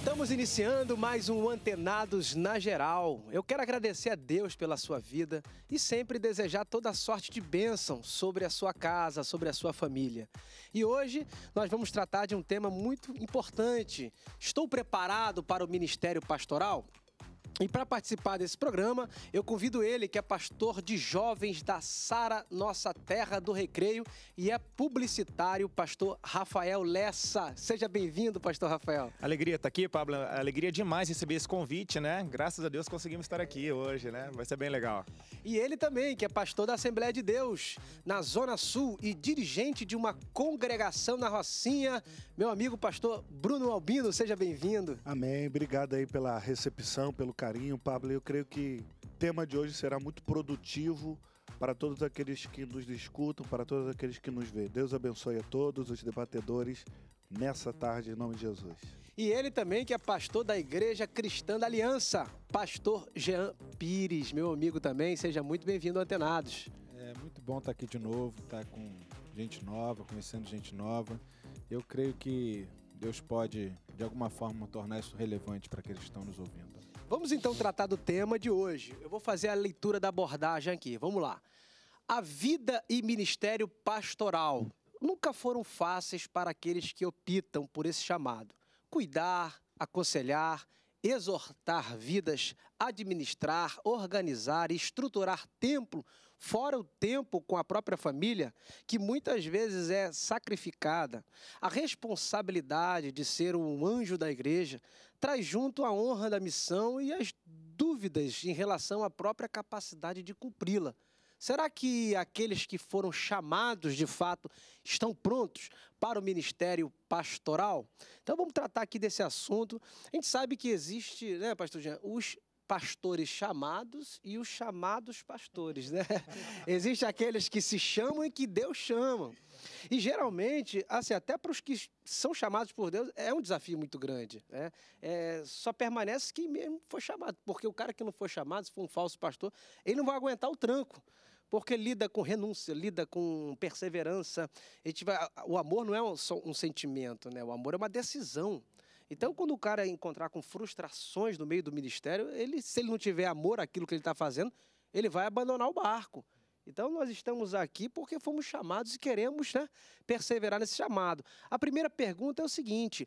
Estamos iniciando mais um Antenados na Geral. Eu quero agradecer a Deus pela sua vida e sempre desejar toda sorte de bênção sobre a sua casa, sobre a sua família. E hoje nós vamos tratar de um tema muito importante. Estou preparado para o ministério pastoral? E para participar desse programa, eu convido ele, que é pastor de jovens da Sara Nossa Terra do Recreio e é publicitário, pastor Rafael Lessa. Seja bem-vindo, pastor Rafael. Alegria estar tá aqui, Pablo. Alegria demais receber esse convite, né? Graças a Deus conseguimos estar aqui hoje, né? Vai ser bem legal. E ele também, que é pastor da Assembleia de Deus, na Zona Sul e dirigente de uma congregação na Rocinha, meu amigo pastor Bruno Albino. Seja bem-vindo. Amém. Obrigado aí pela recepção, pelo carinho carinho, Pablo. Eu creio que o tema de hoje será muito produtivo para todos aqueles que nos escutam, para todos aqueles que nos vê. Deus abençoe a todos os debatedores nessa tarde, em nome de Jesus. E ele também, que é pastor da Igreja Cristã da Aliança, pastor Jean Pires, meu amigo também. Seja muito bem-vindo, Antenados. É muito bom estar aqui de novo, estar com gente nova, conhecendo gente nova. Eu creio que Deus pode, de alguma forma, tornar isso relevante para aqueles que estão nos ouvindo. Vamos então tratar do tema de hoje. Eu vou fazer a leitura da abordagem aqui. Vamos lá. A vida e ministério pastoral nunca foram fáceis para aqueles que optam por esse chamado. Cuidar, aconselhar, exortar vidas, administrar, organizar e estruturar templo fora o tempo com a própria família, que muitas vezes é sacrificada. A responsabilidade de ser um anjo da igreja traz junto a honra da missão e as dúvidas em relação à própria capacidade de cumpri-la. Será que aqueles que foram chamados de fato estão prontos para o ministério pastoral? Então vamos tratar aqui desse assunto. A gente sabe que existe, né, pastor Jean, os pastores chamados e os chamados pastores, né? Existem aqueles que se chamam e que Deus chama. E geralmente, assim, até para os que são chamados por Deus, é um desafio muito grande. Né? É, só permanece quem mesmo foi chamado, porque o cara que não foi chamado, se for um falso pastor, ele não vai aguentar o tranco porque lida com renúncia, lida com perseverança. Vai, o amor não é um, só um sentimento, né? O amor é uma decisão. Então, quando o cara encontrar com frustrações no meio do ministério, ele, se ele não tiver amor àquilo que ele está fazendo, ele vai abandonar o barco. Então, nós estamos aqui porque fomos chamados e queremos né, perseverar nesse chamado. A primeira pergunta é o seguinte: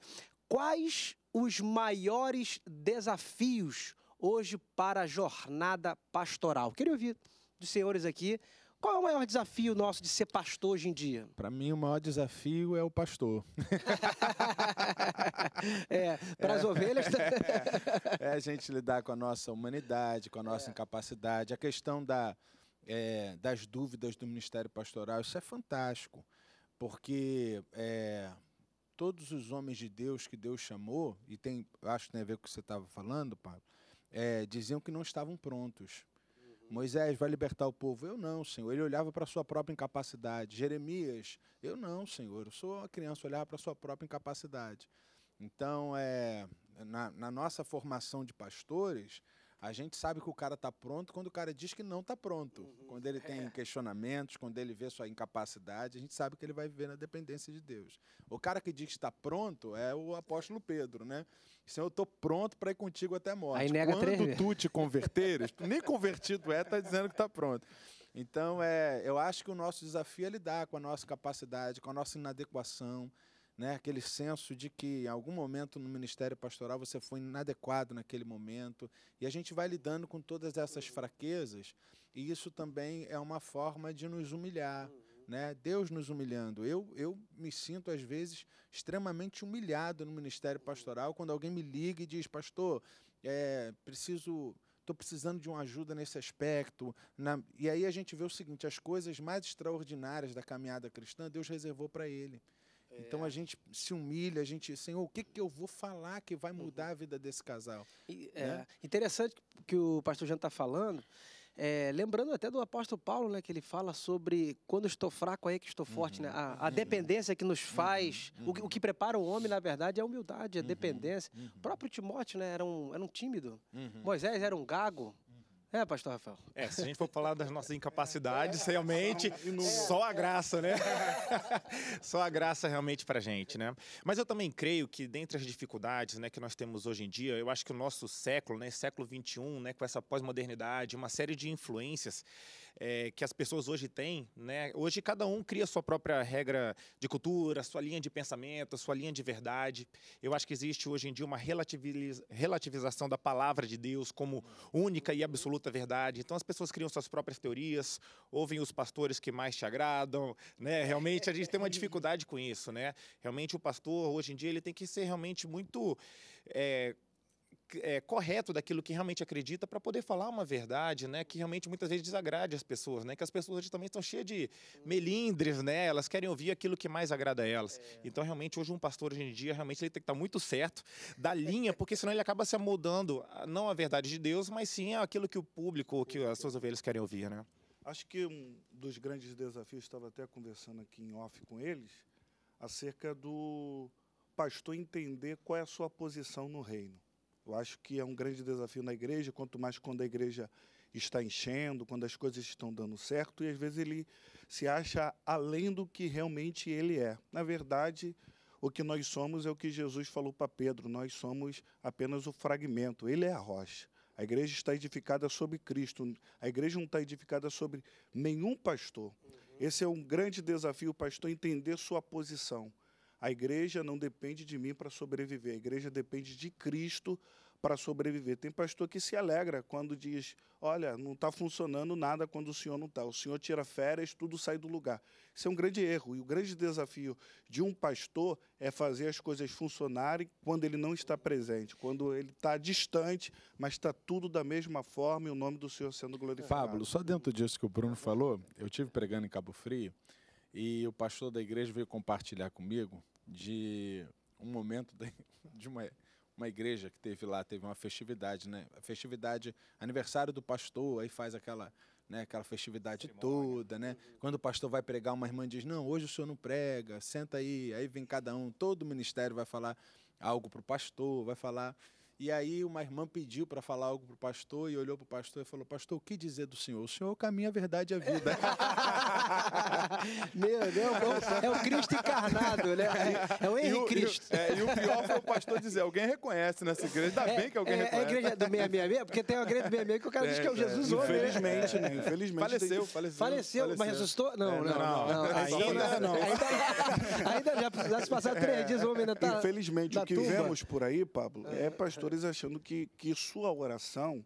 quais os maiores desafios hoje para a jornada pastoral? Queria ouvir dos senhores aqui qual é o maior desafio nosso de ser pastor hoje em dia? Para mim, o maior desafio é o pastor. é, para as é. ovelhas. é a gente lidar com a nossa humanidade, com a nossa é. incapacidade. A questão da, é, das dúvidas do ministério pastoral, isso é fantástico, porque é, todos os homens de Deus que Deus chamou, e tem, acho que tem a ver com o que você estava falando, Pablo, é, diziam que não estavam prontos. Moisés vai libertar o povo. Eu não, Senhor. Ele olhava para a sua própria incapacidade. Jeremias, eu não, Senhor. Eu sou uma criança, olhava para a sua própria incapacidade. Então, é, na, na nossa formação de pastores, a gente sabe que o cara está pronto quando o cara diz que não está pronto. Uhum. Quando ele tem é. questionamentos, quando ele vê sua incapacidade, a gente sabe que ele vai viver na dependência de Deus. O cara que diz que está pronto é o apóstolo Pedro, né? Senhor, eu estou pronto para ir contigo até a morte. Aí nega quando três tu te converteres, nem convertido é, está dizendo que está pronto. Então, é, eu acho que o nosso desafio é lidar com a nossa capacidade, com a nossa inadequação, né? aquele senso de que em algum momento no ministério pastoral você foi inadequado naquele momento. E a gente vai lidando com todas essas uhum. fraquezas, e isso também é uma forma de nos humilhar. Uhum. Né? Deus nos humilhando. Eu, eu me sinto, às vezes, extremamente humilhado no ministério uhum. pastoral quando alguém me liga e diz: Pastor, é, preciso estou precisando de uma ajuda nesse aspecto. Na... E aí a gente vê o seguinte: as coisas mais extraordinárias da caminhada cristã, Deus reservou para ele. Então é. a gente se humilha, a gente, Senhor, o que, que eu vou falar que vai uhum. mudar a vida desse casal? E, é, né? é, interessante que o pastor Jean está falando. É, lembrando até do apóstolo Paulo, né, que ele fala sobre quando estou fraco aí é que estou forte, né? uhum. né? A, a, uhum. dependência que nos uhum, faz, uhum. o, que, o, que prepara o homem, na verdade, é a humildade, a dependência. Uhum. O próprio Timóteo, né, era um, era um tímido. Moisés era um gago. É, pastor Rafael. É, se a gente for falar das nossas incapacidades, é. realmente, só a graça, né? só a graça realmente pra gente, né? Mas eu também creio que dentre as dificuldades né, que nós temos hoje em dia, eu acho que o nosso século, né, século XXI, né, com essa pós-modernidade, uma série de influências, é, que as pessoas hoje têm, né? Hoje cada um cria sua própria regra de cultura, sua linha de pensamento, sua linha de verdade. Eu acho que existe hoje em dia uma relativização da palavra de Deus como única e absoluta verdade. Então as pessoas criam suas próprias teorias, ouvem os pastores que mais te agradam, né? Realmente a gente tem uma dificuldade com isso, né? Realmente o pastor hoje em dia ele tem que ser realmente muito é, é, correto daquilo que realmente acredita para poder falar uma verdade, né? Que realmente muitas vezes desagrade as pessoas, né? Que as pessoas hoje também estão cheias de melindres, né? Elas querem ouvir aquilo que mais agrada a elas. É. Então, realmente, hoje um pastor, hoje em dia, realmente ele tem que estar tá muito certo da linha, porque senão ele acaba se amoldando, não à verdade de Deus, mas sim àquilo que o público, que as suas ovelhas querem ouvir, né? Acho que um dos grandes desafios, estava até conversando aqui em off com eles, acerca do pastor entender qual é a sua posição no reino. Eu acho que é um grande desafio na igreja, quanto mais quando a igreja está enchendo, quando as coisas estão dando certo, e às vezes ele se acha além do que realmente ele é. Na verdade, o que nós somos é o que Jesus falou para Pedro: nós somos apenas o fragmento, ele é a rocha. A igreja está edificada sobre Cristo, a igreja não está edificada sobre nenhum pastor. Esse é um grande desafio, pastor entender sua posição. A igreja não depende de mim para sobreviver, a igreja depende de Cristo para sobreviver. Tem pastor que se alegra quando diz: Olha, não está funcionando nada quando o senhor não está. O senhor tira férias, tudo sai do lugar. Isso é um grande erro. E o grande desafio de um pastor é fazer as coisas funcionarem quando ele não está presente, quando ele está distante, mas está tudo da mesma forma e o nome do senhor sendo glorificado. Pablo, só dentro disso que o Bruno falou, eu tive pregando em Cabo Frio e o pastor da igreja veio compartilhar comigo de um momento de uma, uma igreja que teve lá, teve uma festividade, né? Festividade, aniversário do pastor, aí faz aquela, né, aquela festividade Simônia. toda, né? Quando o pastor vai pregar, uma irmã diz: "Não, hoje o senhor não prega, senta aí". Aí vem cada um, todo o ministério vai falar algo pro pastor, vai falar. E aí uma irmã pediu para falar algo pro pastor e olhou pro pastor e falou: "Pastor, o que dizer do senhor? O senhor caminha a verdade e a vida". Meu Deus, é, é o Cristo encarnado, né? É, é o Henrique Cristo. E o, é, e o pior foi o pastor dizer, alguém reconhece nessa igreja, ainda é, bem que alguém é, reconhece. É a igreja do 666? Porque tem uma igreja do 666 que o cara diz que é o é, Jesus é, né? homem. Infelizmente, né? Infelizmente. Faleceu, faleceu. Faleceu, mas ressuscitou? Não, não, não, não. Ainda não. Ainda, ainda já precisasse passar três dias, o homem ainda tá Infelizmente, o que vemos por aí, Pablo, é pastores achando que, que sua oração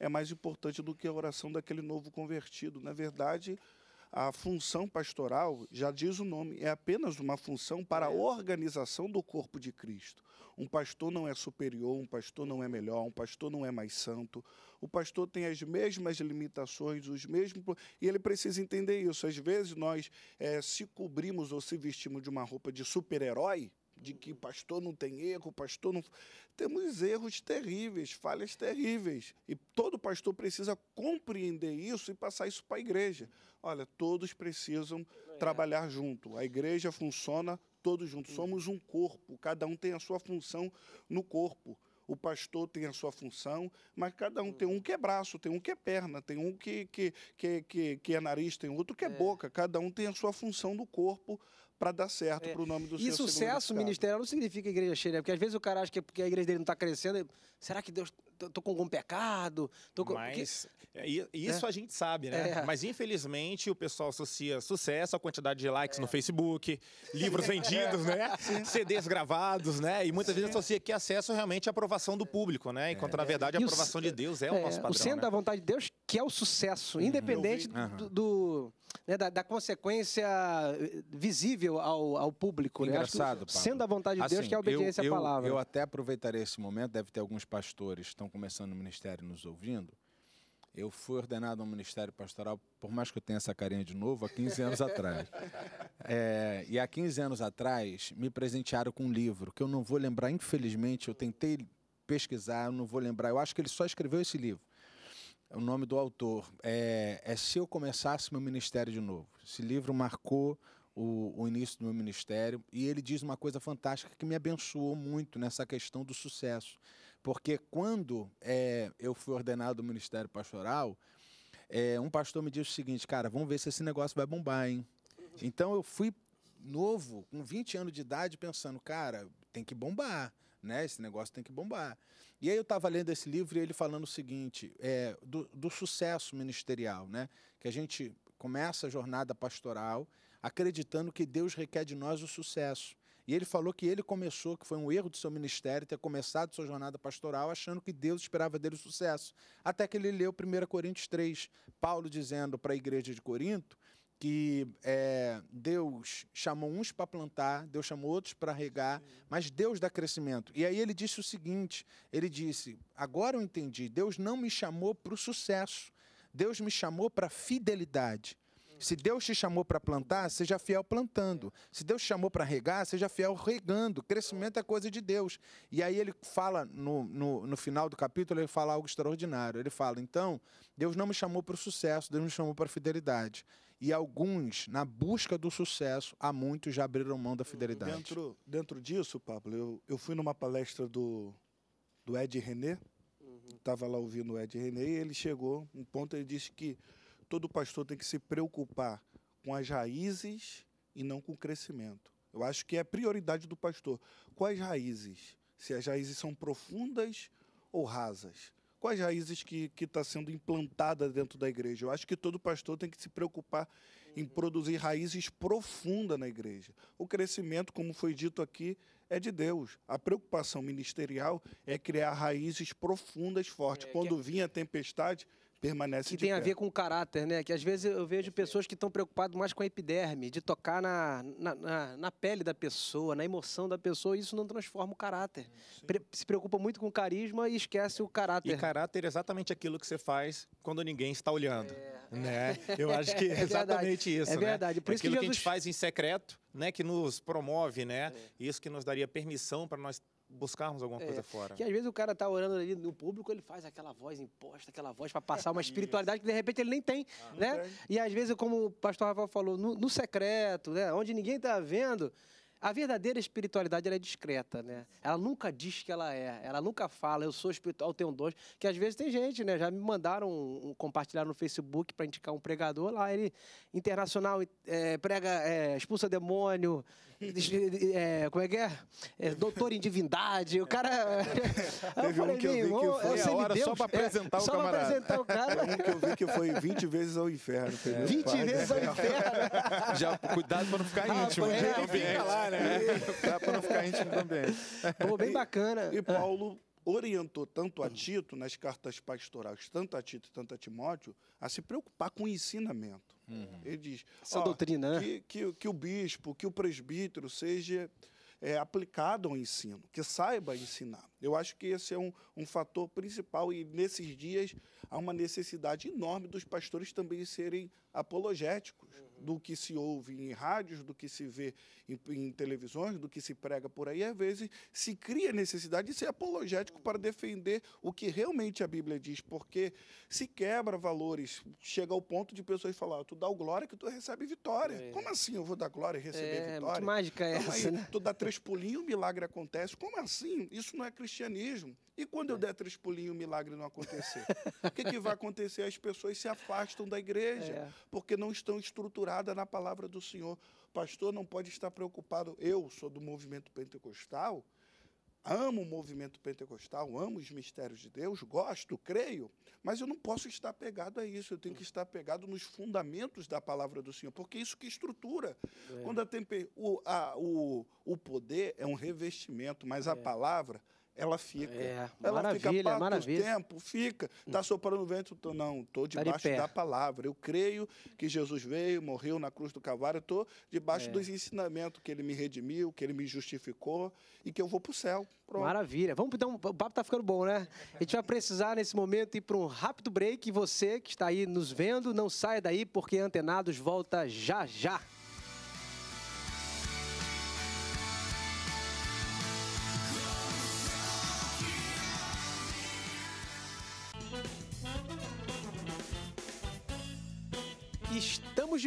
é mais importante do que a oração daquele novo convertido. Na verdade, a função pastoral, já diz o nome, é apenas uma função para a é. organização do corpo de Cristo. Um pastor não é superior, um pastor não é melhor, um pastor não é mais santo. O pastor tem as mesmas limitações, os mesmos. E ele precisa entender isso. Às vezes nós é, se cobrimos ou se vestimos de uma roupa de super-herói de que pastor não tem erro, pastor não. Temos erros terríveis, falhas terríveis. E todo pastor precisa compreender isso e passar isso para a igreja. Olha, todos precisam é. trabalhar junto. A igreja funciona todos juntos. Hum. Somos um corpo, cada um tem a sua função no corpo o pastor tem a sua função, mas cada um tem um que é braço, tem um que é perna, tem um que, que, que, que, que é nariz, tem outro que é, é boca. Cada um tem a sua função do corpo para dar certo é. para o nome do e E sucesso ministerial não significa igreja cheia, né? porque às vezes o cara acha que é porque a igreja dele não está crescendo, será que Deus tô com algum pecado. Com... Mas que... É, isso é. a gente sabe, né? É. Mas infelizmente o pessoal associa sucesso à quantidade de likes é. no Facebook, livros é. vendidos, né? Sim. CDs gravados, né? E muitas Sim. vezes associa que é acesso realmente à aprovação do público, né? Enquanto na verdade a aprovação o... de Deus é o nosso padrão. O centro né? da vontade de Deus que é o sucesso, uhum. independente uhum. do, do né, da, da, consequência eh, visível ao, ao público. Né? Engraçado, né? que, sendo a vontade de Deus, assim, que é a obediência eu, à palavra. Eu, até aproveitaria esse momento, deve ter alguns pastores que estão começando o ministério nos ouvindo. Eu fui ordenado ao Ministério Pastoral, por mais que eu tenha essa carinha de novo, há 15 anos atrás. É, e há 15 anos atrás, me presentearam com um livro, que eu não vou lembrar, infelizmente, eu tentei pesquisar, eu não vou lembrar. Eu acho que ele só escreveu esse livro. É o nome do autor é, é Se Eu Começasse Meu Ministério de Novo. Esse livro marcou o, o, início do meu ministério e ele diz uma coisa fantástica que me abençoou muito nessa questão do sucesso. Porque quando é, eu fui ordenado ao ministério pastoral, é, um pastor me disse o seguinte: Cara, vamos ver se esse negócio vai bombar, hein? Então eu fui novo, com 20 anos de idade, pensando: Cara, tem que bombar né? Esse negócio tem que bombar. E aí eu estava lendo esse livro e ele falando o seguinte, é, do, do sucesso ministerial, né? Que a gente começa a jornada pastoral acreditando que Deus requer de nós o sucesso. E ele falou que ele começou, que foi um erro do seu ministério ter começado sua jornada pastoral achando que Deus esperava dele o sucesso. Até que ele leu 1 Coríntios 3, Paulo dizendo para a igreja de Corinto que é, Deus chamou uns para plantar, Deus chamou outros para regar, mas Deus dá crescimento. E aí ele disse o seguinte: ele disse, agora eu entendi, Deus não me chamou para o sucesso, Deus me chamou para fidelidade. Se Deus te chamou para plantar, seja fiel plantando. Se Deus te chamou para regar, seja fiel regando. Crescimento é coisa de Deus. E aí ele fala, no, no, no final do capítulo, ele fala algo extraordinário. Ele fala: então, Deus não me chamou para o sucesso, Deus me chamou para a fidelidade. E alguns, na busca do sucesso, há muitos já abriram mão da fidelidade. Dentro, dentro disso, Pablo, eu, eu fui numa palestra do, do Ed René, estava uhum. lá ouvindo o Ed René, e ele chegou um ponto ele disse que todo pastor tem que se preocupar com as raízes e não com o crescimento. Eu acho que é a prioridade do pastor. Quais raízes? Se as raízes são profundas ou rasas? Quais raízes que está sendo implantada dentro da igreja? Eu acho que todo pastor tem que se preocupar em produzir raízes profundas na igreja. O crescimento, como foi dito aqui, é de Deus. A preocupação ministerial é criar raízes profundas, fortes. É, Quando é vinha a tempestade, Permanece que tem pé. a ver com o caráter, né? Que às vezes eu vejo pessoas que estão preocupadas mais com a epiderme, de tocar na, na, na, na pele da pessoa, na emoção da pessoa, e isso não transforma o caráter. Pre se preocupa muito com o carisma e esquece o caráter. E caráter é exatamente aquilo que você faz quando ninguém está olhando. É. Né? Eu acho que é exatamente isso. É verdade. É né? Por isso aquilo que, Jesus... que a gente faz em secreto, né? Que nos promove, né? É. Isso que nos daria permissão para nós buscarmos alguma coisa é, fora. Que às vezes o cara tá orando ali no público, ele faz aquela voz imposta, aquela voz para passar uma espiritualidade que de repente ele nem tem, ah, né? Tem. E às vezes, como o pastor Rafael falou, no, no secreto, né? Onde ninguém tá vendo, a verdadeira espiritualidade é discreta, né? Ela nunca diz que ela é, ela nunca fala, eu sou espiritual, eu tenho dons. Que às vezes tem gente, né? Já me mandaram um, um compartilhar no Facebook para indicar um pregador lá, ele internacional é, prega, é, expulsa demônio, é, como é que é? é? Doutor em divindade. O cara. Teve falei, é, um que eu vi que foi a hora só pra apresentar é, o só camarada. Só pra apresentar o cara. Teve um que eu vi que foi 20 vezes ao inferno. 20 é. vezes ao inferno. Já, cuidado pra não ficar ah, íntimo. É, fica lá, né? Cuidado pra não ficar íntimo também. Pô, bem bacana. E Paulo orientou tanto a hum. Tito, nas cartas pastorais, tanto a Tito e tanto a Timóteo, a se preocupar com o ensinamento. Uhum. Ele diz: Essa é ó, doutrina, né? que, que, que, o bispo, que o presbítero seja é, aplicado ao ensino, que saiba ensinar. Eu acho que esse é um, um fator principal e nesses dias há uma necessidade enorme dos pastores também serem apologéticos do que se ouve em rádios, do que se vê em, em, televisões, do que se prega por aí, às vezes se cria necessidade de ser apologético para defender o que realmente a Bíblia diz, porque se quebra valores, chega ao ponto de pessoas falar, tu dá o glória que tu recebe vitória. É. Como assim eu vou dar glória e receber é, vitória? Que mágica é essa, aí, né? Tu dá três pulinhos, o milagre acontece. Como assim? Isso não é cristianismo. E quando eu é. der três pulinhos, o milagre não acontecer? o que, que, vai acontecer? As pessoas se afastam da igreja, é. porque não estão estruturadas na palavra do Senhor. Pastor não pode estar preocupado. Eu sou do movimento pentecostal, amo o movimento pentecostal, amo os mistérios de Deus, gosto, creio, mas eu não posso estar pegado a isso. Eu tenho que estar pegado nos fundamentos da palavra do Senhor, porque é isso que estrutura. É. Quando a temper... o, a, o, o poder é um revestimento, mas a é. palavra ela fica. É, ela maravilha, fica é pato maravilha. tempo, fica. Está soprando o vento, tô, não, estou debaixo tá de da palavra. Eu creio que Jesus veio, morreu na cruz do Calvário, estou debaixo é. dos ensinamentos que ele me redimiu, que ele me justificou e que eu vou para o céu. Pronto. Maravilha. Vamos então, o papo está ficando bom, né? A gente vai precisar nesse momento ir para um rápido break. Você que está aí nos vendo, não saia daí porque Antenados volta já já.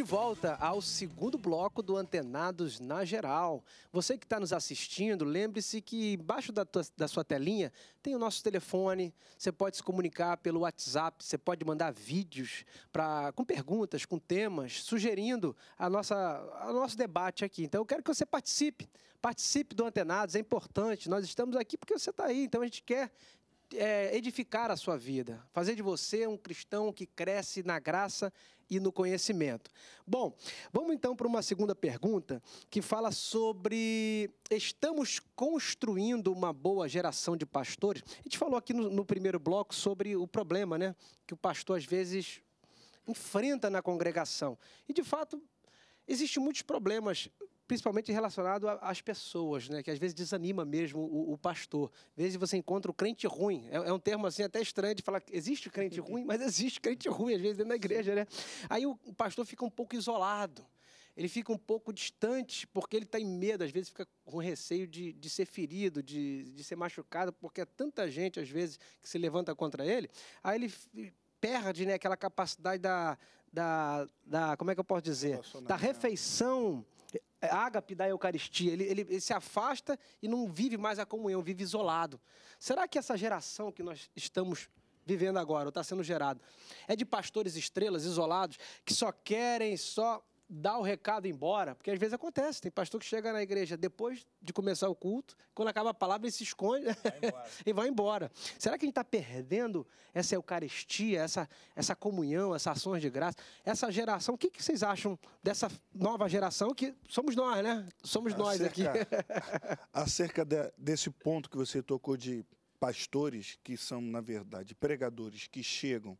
de volta ao segundo bloco do Antenados na Geral. Você que está nos assistindo, lembre-se que embaixo da, tua, da, sua telinha tem o nosso telefone. Você pode se comunicar pelo WhatsApp, você pode mandar vídeos pra, com perguntas, com temas, sugerindo a nossa, o nosso debate aqui. Então, eu quero que você participe. Participe do Antenados, é importante. Nós estamos aqui porque você está aí, então a gente quer é, edificar a sua vida, fazer de você um cristão que cresce na graça e no conhecimento. Bom, vamos então para uma segunda pergunta que fala sobre estamos construindo uma boa geração de pastores. A gente falou aqui no, no primeiro bloco sobre o problema, né, que o pastor às vezes enfrenta na congregação. E de fato, existem muitos problemas principalmente relacionado às pessoas, né? Que às vezes desanima mesmo o, o pastor. Às vezes você encontra o crente ruim. É, é, um termo assim até estranho de falar que existe crente ruim, mas existe crente ruim, às vezes, dentro da igreja, né? Aí o pastor fica um pouco isolado. Ele fica um pouco distante, porque ele está em medo, às vezes fica com receio de, de ser ferido, de, de ser machucado, porque é tanta gente, às vezes, que se levanta contra ele. Aí ele perde né, aquela capacidade da, da, da, como é que eu posso dizer? Da refeição é, ágape da Eucaristia, ele, ele, ele, se afasta e não vive mais a comunhão, vive isolado. Será que essa geração que nós estamos vivendo agora, ou está sendo gerada, é de pastores estrelas, isolados, que só querem, só dar o recado embora, porque às vezes acontece, tem pastor que chega na igreja depois de começar o culto, quando acaba a palavra ele se esconde vai e vai embora. Será que a gente está perdendo essa Eucaristia, essa, essa comunhão, essas ações de graça? Essa geração, o que, que vocês acham dessa nova geração que somos nós, né? Somos acerca, nós aqui. acerca de, desse ponto que você tocou de pastores que são, na verdade, pregadores que chegam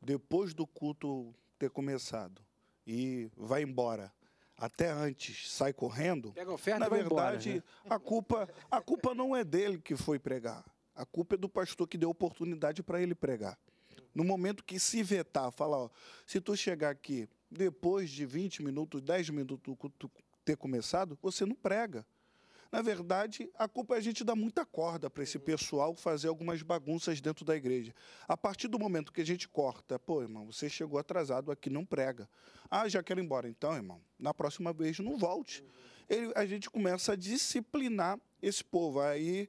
depois do culto ter começado e vai embora até antes sai correndo. Pega a oferta na verdade, embora, né? a culpa a culpa não é dele que foi pregar. A culpa é do pastor que deu oportunidade para ele pregar. No momento que se vetar, fala ó, se tu chegar aqui depois de 20 minutos, 10 minutos do culto ter começado, você não prega. Na verdade, a culpa é a gente dar muita corda para esse uhum. pessoal fazer algumas bagunças dentro da igreja. A partir do momento que a gente corta, pô, irmão, você chegou atrasado aqui, não prega. Ah, já quero ir embora. Então, irmão, na próxima vez não volte. Uhum. Ele, a gente começa a disciplinar esse povo. Aí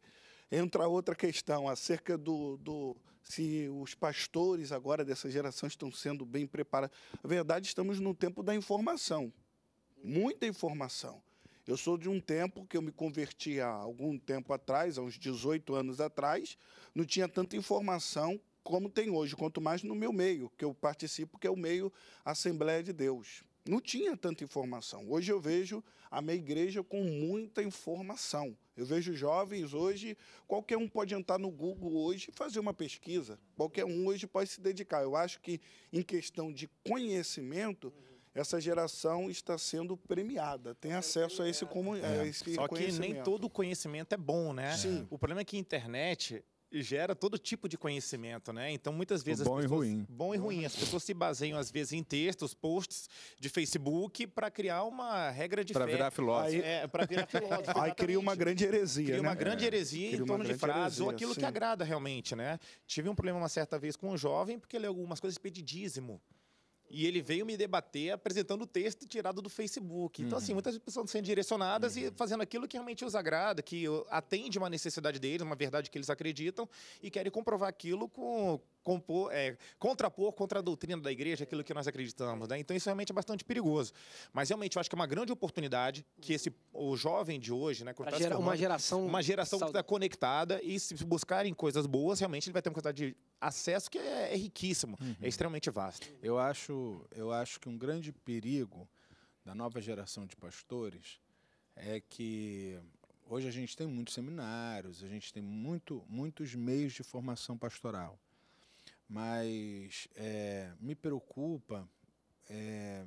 entra outra questão acerca do, do se os pastores agora dessa geração estão sendo bem preparados. Na verdade, estamos no tempo da informação. Muita informação. Eu sou de um tempo que eu me converti há algum tempo atrás, há uns 18 anos atrás, não tinha tanta informação como tem hoje, quanto mais no meu meio, que eu participo, que é o meio Assembleia de Deus. Não tinha tanta informação. Hoje eu vejo a minha igreja com muita informação. Eu vejo jovens hoje, qualquer um pode entrar no Google hoje e fazer uma pesquisa. Qualquer um hoje pode se dedicar. Eu acho que em questão de conhecimento, uhum essa geração está sendo premiada, tem acesso a esse, comun... é. a esse Só que nem todo conhecimento é bom, né? Sim. O problema é que a internet gera todo tipo de conhecimento, né? Então, muitas vezes... O bom pessoas, e ruim. Bom e ruim. As pessoas se baseiam, às vezes, em textos, posts de Facebook para criar uma regra de Para virar filósofo. Aí, é, para virar filósofo. Aí cria uma grande heresia, Cria né? É. uma grande heresia é. em torno de frases, ou aquilo sim. que agrada realmente, né? Tive um problema uma certa vez com um jovem, porque ele algumas coisas pedidíssimo. E ele veio me debater apresentando o texto tirado do Facebook. Então, assim, uhum. assim, muitas pessoas sendo direcionadas uhum. e fazendo aquilo que realmente os agrada, que atende uma necessidade deles, uma verdade que eles acreditam e querem comprovar aquilo com, compor, é, contrapor contra a doutrina da igreja aquilo que nós acreditamos. Né? Então, isso realmente é bastante perigoso. Mas realmente eu acho que é uma grande oportunidade que esse, o jovem de hoje, né? uma geração. Uma geração que está conectada e se buscarem coisas boas, realmente ele vai ter uma quantidade de acesso que é, é riquíssimo, é uhum. é extremamente vasto. Eu acho, eu acho que um grande perigo da nova geração de pastores é que hoje a gente tem muitos seminários, a gente tem muito, muitos meios de formação pastoral. Mas é, me preocupa é,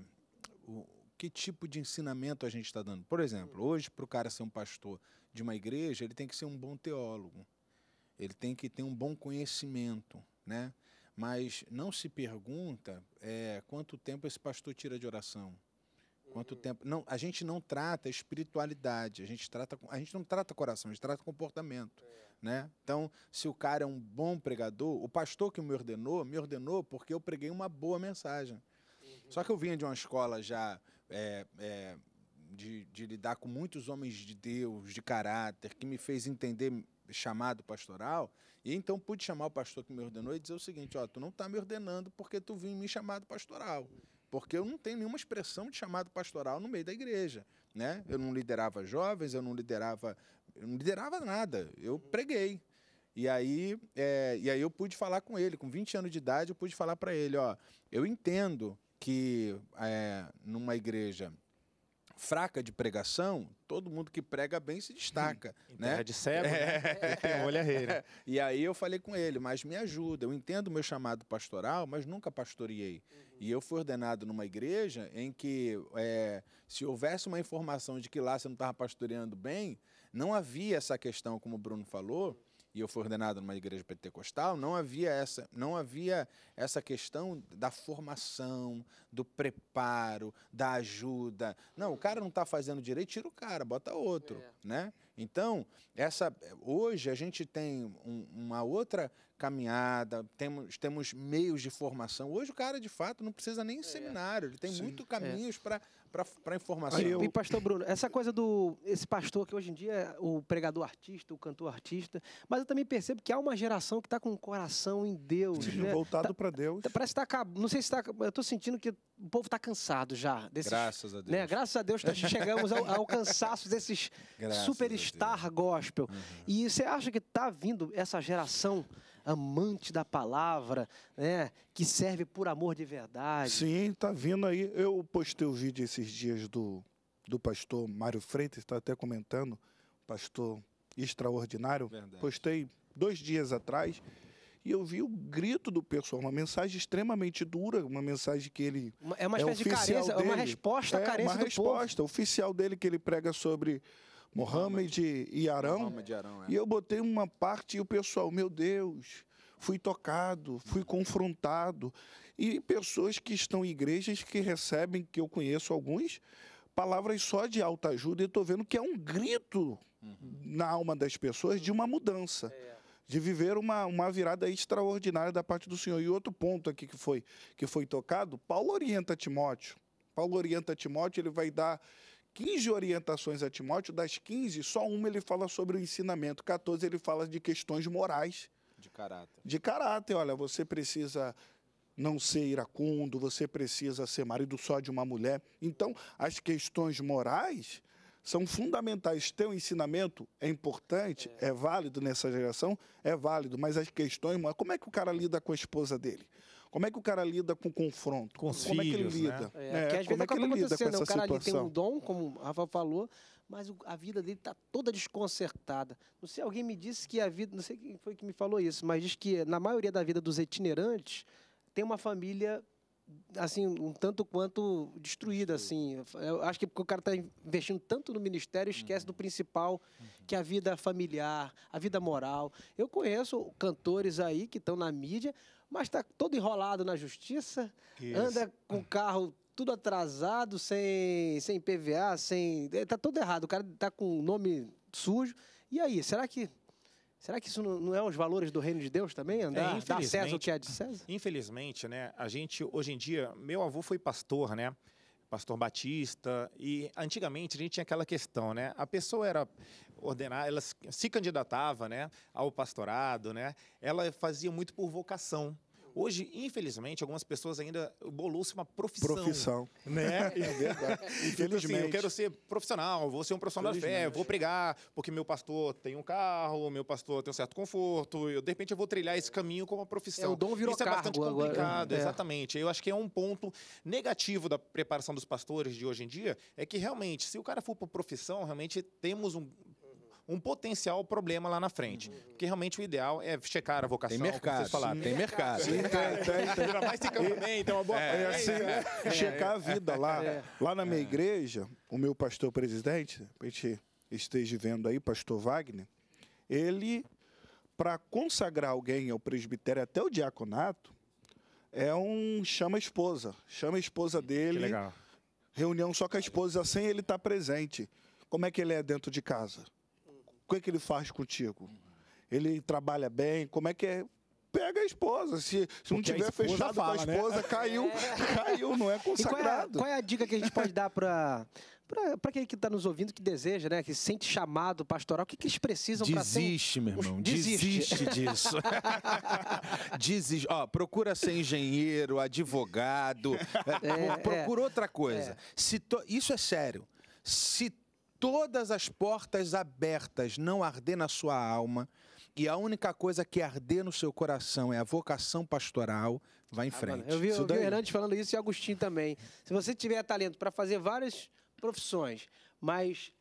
o, que tipo de ensinamento a gente está dando. Por exemplo, hoje, para o cara ser um pastor de uma igreja, ele tem que ser um bom teólogo ele tem que ter um bom conhecimento, né? Mas não se pergunta é, quanto tempo esse pastor tira de oração. Quanto uhum. tempo? Não, a gente não trata espiritualidade, a gente trata a gente não trata coração, a gente trata comportamento, é. né? Então, se o cara é um bom pregador, o pastor que me ordenou, me ordenou porque eu preguei uma boa mensagem. Uhum. Só que eu vinha de uma escola já é, é, de, de lidar com muitos homens de Deus, de caráter, que me fez entender chamado pastoral, e então pude chamar o pastor que me ordenou e dizer o seguinte, ó, tu não está me ordenando porque tu viu em mim chamado pastoral, porque eu não tenho nenhuma expressão de chamado pastoral no meio da igreja, né? Eu não liderava jovens, eu não liderava, eu não liderava nada, eu preguei. E aí, é, e aí eu pude falar com ele, com 20 anos de idade, eu pude falar para ele, ó, eu entendo que é, numa igreja fraca de pregação, todo mundo que prega bem se destaca. Hum, né? de cego, né? é. né? tem olho rei, E aí eu falei com ele, mas me ajuda, eu entendo o meu chamado pastoral, mas nunca pastoreei. Uhum. E eu fui ordenado numa igreja em que é, se houvesse uma informação de que lá você não estava pastoreando bem, não havia essa questão, como o Bruno falou, e eu fui ordenado numa igreja pentecostal, não havia essa, não havia essa questão da formação, do preparo, da ajuda. Não, o cara não está fazendo direito, tira o cara, bota outro, é. né? Então, essa, hoje a gente tem um, uma outra caminhada, temos, temos meios de formação. Hoje o cara, de fato, não precisa nem é. seminário, ele tem Sim, muito é. caminhos é. para para informação. Eu... E pastor Bruno, essa coisa do esse pastor que hoje em dia é o pregador artista, o cantor artista, mas eu também percebo que há uma geração que está com o coração em Deus, Sim, né? voltado tá, para Deus. Tá, parece que está não sei se está, eu estou sentindo que o povo está cansado já desses, Graças a né? Deus. Né? Graças a Deus tá, chegamos ao, ao cansaço desses Graças super Star uhum. Gospel. Uhum. E você acha que está vindo essa geração amante da palavra, né, que serve por amor de verdade? Sim, está vindo aí. Eu postei o um vídeo esses dias do, do pastor Mário Freitas, está até comentando, pastor extraordinário. Verdade. Postei dois dias atrás e eu vi o grito do pessoal, uma mensagem extremamente dura, uma mensagem que ele é uma é espécie é de carência, dele. uma resposta à é, uma do resposta povo. oficial dele que ele prega sobre Mohamed e Arão. Mohamed e Arão, é. E eu botei uma parte e o pessoal, meu Deus, fui tocado, fui confrontado. E pessoas que estão em igrejas que recebem, que eu conheço alguns, palavras só de alta ajuda, e estou vendo que é um grito uhum. na alma das pessoas de uma mudança. É, é de viver uma, uma virada extraordinária da parte do Senhor. E outro ponto aqui que foi, que foi tocado, Paulo orienta Timóteo. Paulo orienta Timóteo, ele vai dar 15 orientações a Timóteo, das 15, só uma ele fala sobre o ensinamento, 14 ele fala de questões morais. De caráter. De caráter, olha, você precisa não ser iracundo, você precisa ser marido só de uma mulher. Então, as questões morais são fundamentais. o ensinamento é importante, é, é válido nessa geração, é válido, mas as questões morais, como é que o cara lida com a esposa dele? Como é que o cara lida com o confronto? Com os como filhos, é que ele né? lida? Né? É, é, é, que às como vezes é que ele lida com essa né? o cara situação? tem um dom, como o Rafa falou, mas a vida dele está toda desconcertada. Não sei, alguém me disse que a vida, não sei quem foi que me falou isso, mas diz que na maioria da vida dos itinerantes tem uma família assim, um tanto quanto destruída, assim. Eu acho que é porque o cara está investindo tanto no ministério, esquece uhum. do principal, uhum. que é a vida familiar, a vida moral. Eu conheço cantores aí que estão na mídia, mas está todo enrolado na justiça, Isso. anda com o carro tudo atrasado, sem, sem PVA, sem. Está eh, todo errado, o cara está com o nome sujo. E aí, será que Será que isso não é os valores do reino de Deus também? Andar, é, dar César o que é de César? Infelizmente, né? A gente, hoje em dia, meu avô foi pastor, né? Pastor Batista, e antigamente a gente tinha aquela questão, né? A pessoa era ordenar, ela se candidatava né, ao pastorado, né? ela fazia muito por vocação. Hoje, infelizmente, algumas pessoas ainda bolou-se uma profissão. Profissão. Né? É verdade. Infelizmente. Tipo assim, eu quero ser profissional, vou ser um profissional da fé, vou pregar, porque meu pastor tem um carro, meu pastor tem um certo conforto, eu, de repente eu vou trilhar esse caminho como uma profissão. É, o dom virou Isso é bastante complicado, agora. Né? É. exatamente. Eu acho que é um ponto negativo da preparação dos pastores de hoje em dia, é que realmente, se o cara for por profissão, realmente temos um um potencial problema lá na frente. Uhum. Porque realmente o ideal é checar a vocação. Tem mercado, vocês tem mercado. Sim, tem, tem, tem. mais tem também, então uma boa é, é assim, né? é, Checar a vida lá. É. Lá na minha é. igreja, o meu pastor presidente, a gente esteja vendo aí, pastor Wagner, ele, para consagrar alguém ao presbitério até o diaconato, é um chama a esposa. Chama a esposa dele. Que legal. Reunião só com a esposa, sem ele está presente. Como é que ele é dentro de casa? o que, é que ele faz contigo? Ele trabalha bem? Como é que é? Pega a esposa. Se, se não tiver fechado fala, com a né? esposa, né? caiu, é. caiu, não é consagrado. Qual é, qual é a dica que a gente pode dar para para aquele que está nos ouvindo, que deseja, né? Que sente chamado pastoral, o que, que eles precisam para ser. Desiste, meu irmão. Desiste, desiste disso. desiste. Ó, procura ser engenheiro, advogado. É, procura é. outra coisa. É. Se to... Isso é sério. Se todas as portas abertas não arder na sua alma e a única coisa que arder no seu coração é a vocação pastoral, vá em ah, frente. Mano, eu vi, eu vi o Hernandes falando isso e o Agostinho também. Se você tiver talento para fazer várias profissões, mas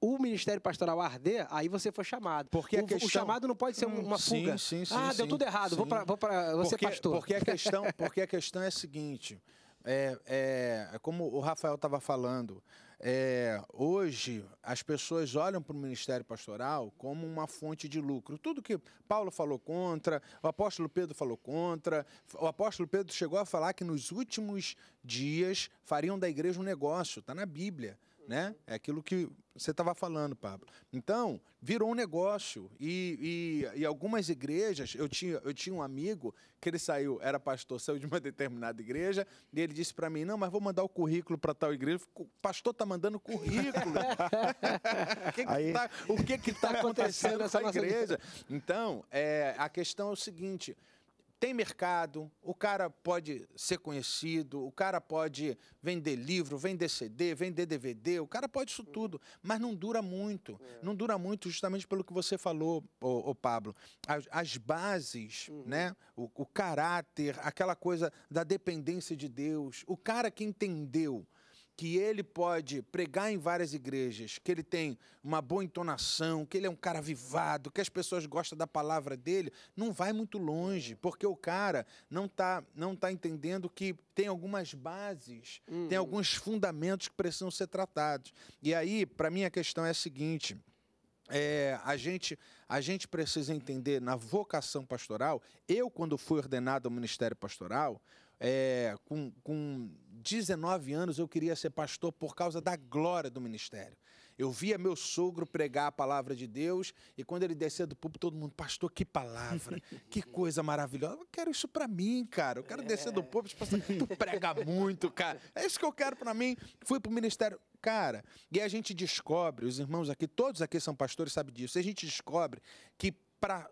o ministério pastoral arder, aí você foi chamado. Porque o, questão... o chamado não pode ser hum, uma fuga. Sim, sim, sim, ah, deu tudo errado, vou para vou pra, é porque, pastor. Porque a questão, porque a questão é a seguinte, é, é, é como o Rafael estava falando, é, hoje, as pessoas olham para o ministério pastoral como uma fonte de lucro. Tudo que Paulo falou contra, o apóstolo Pedro falou contra, o apóstolo Pedro chegou a falar que nos últimos dias fariam da igreja um negócio, está na Bíblia né? É aquilo que você estava falando, Pablo. Então, virou um negócio. E, e, e, algumas igrejas, eu tinha, eu tinha um amigo que ele saiu, era pastor, saiu de uma determinada igreja, e ele disse para mim: Não, mas vou mandar o currículo para tal igreja. o pastor tá mandando currículo. que que Aí... tá, o que está tá acontecendo, acontecendo nessa igreja? Nossa... Então, é, a questão é o seguinte: tem mercado, o cara pode ser conhecido, o cara pode vender livro, vender CD, vender DVD, o cara pode isso tudo, mas não dura muito. É. Não dura muito justamente pelo que você falou, ô, ô Pablo. As, as bases, uhum. né? O, o caráter, aquela coisa da dependência de Deus, o cara que entendeu que ele pode pregar em várias igrejas, que ele tem uma boa entonação, que ele é um cara avivado, que as pessoas gostam da palavra dele, não vai muito longe, porque o cara não está não tá entendendo que tem algumas bases, tem hum. alguns fundamentos que precisam ser tratados. E aí, para mim, a questão é a seguinte. É, a, gente, a gente precisa entender na vocação pastoral. Eu, quando fui ordenado ao ministério pastoral, é, com, com 19 anos eu queria ser pastor por causa da glória do ministério. Eu via meu sogro pregar a palavra de Deus e quando ele descia do púlpito, todo mundo, pastor, que palavra, que coisa maravilhosa. Eu quero isso para mim, cara. Eu quero é. descer do púlpito, pastor, tu prega muito, cara. É isso que eu quero para mim. Fui pro ministério. Cara, e a gente descobre, os irmãos aqui, todos aqui são pastores, sabe disso. A gente descobre que para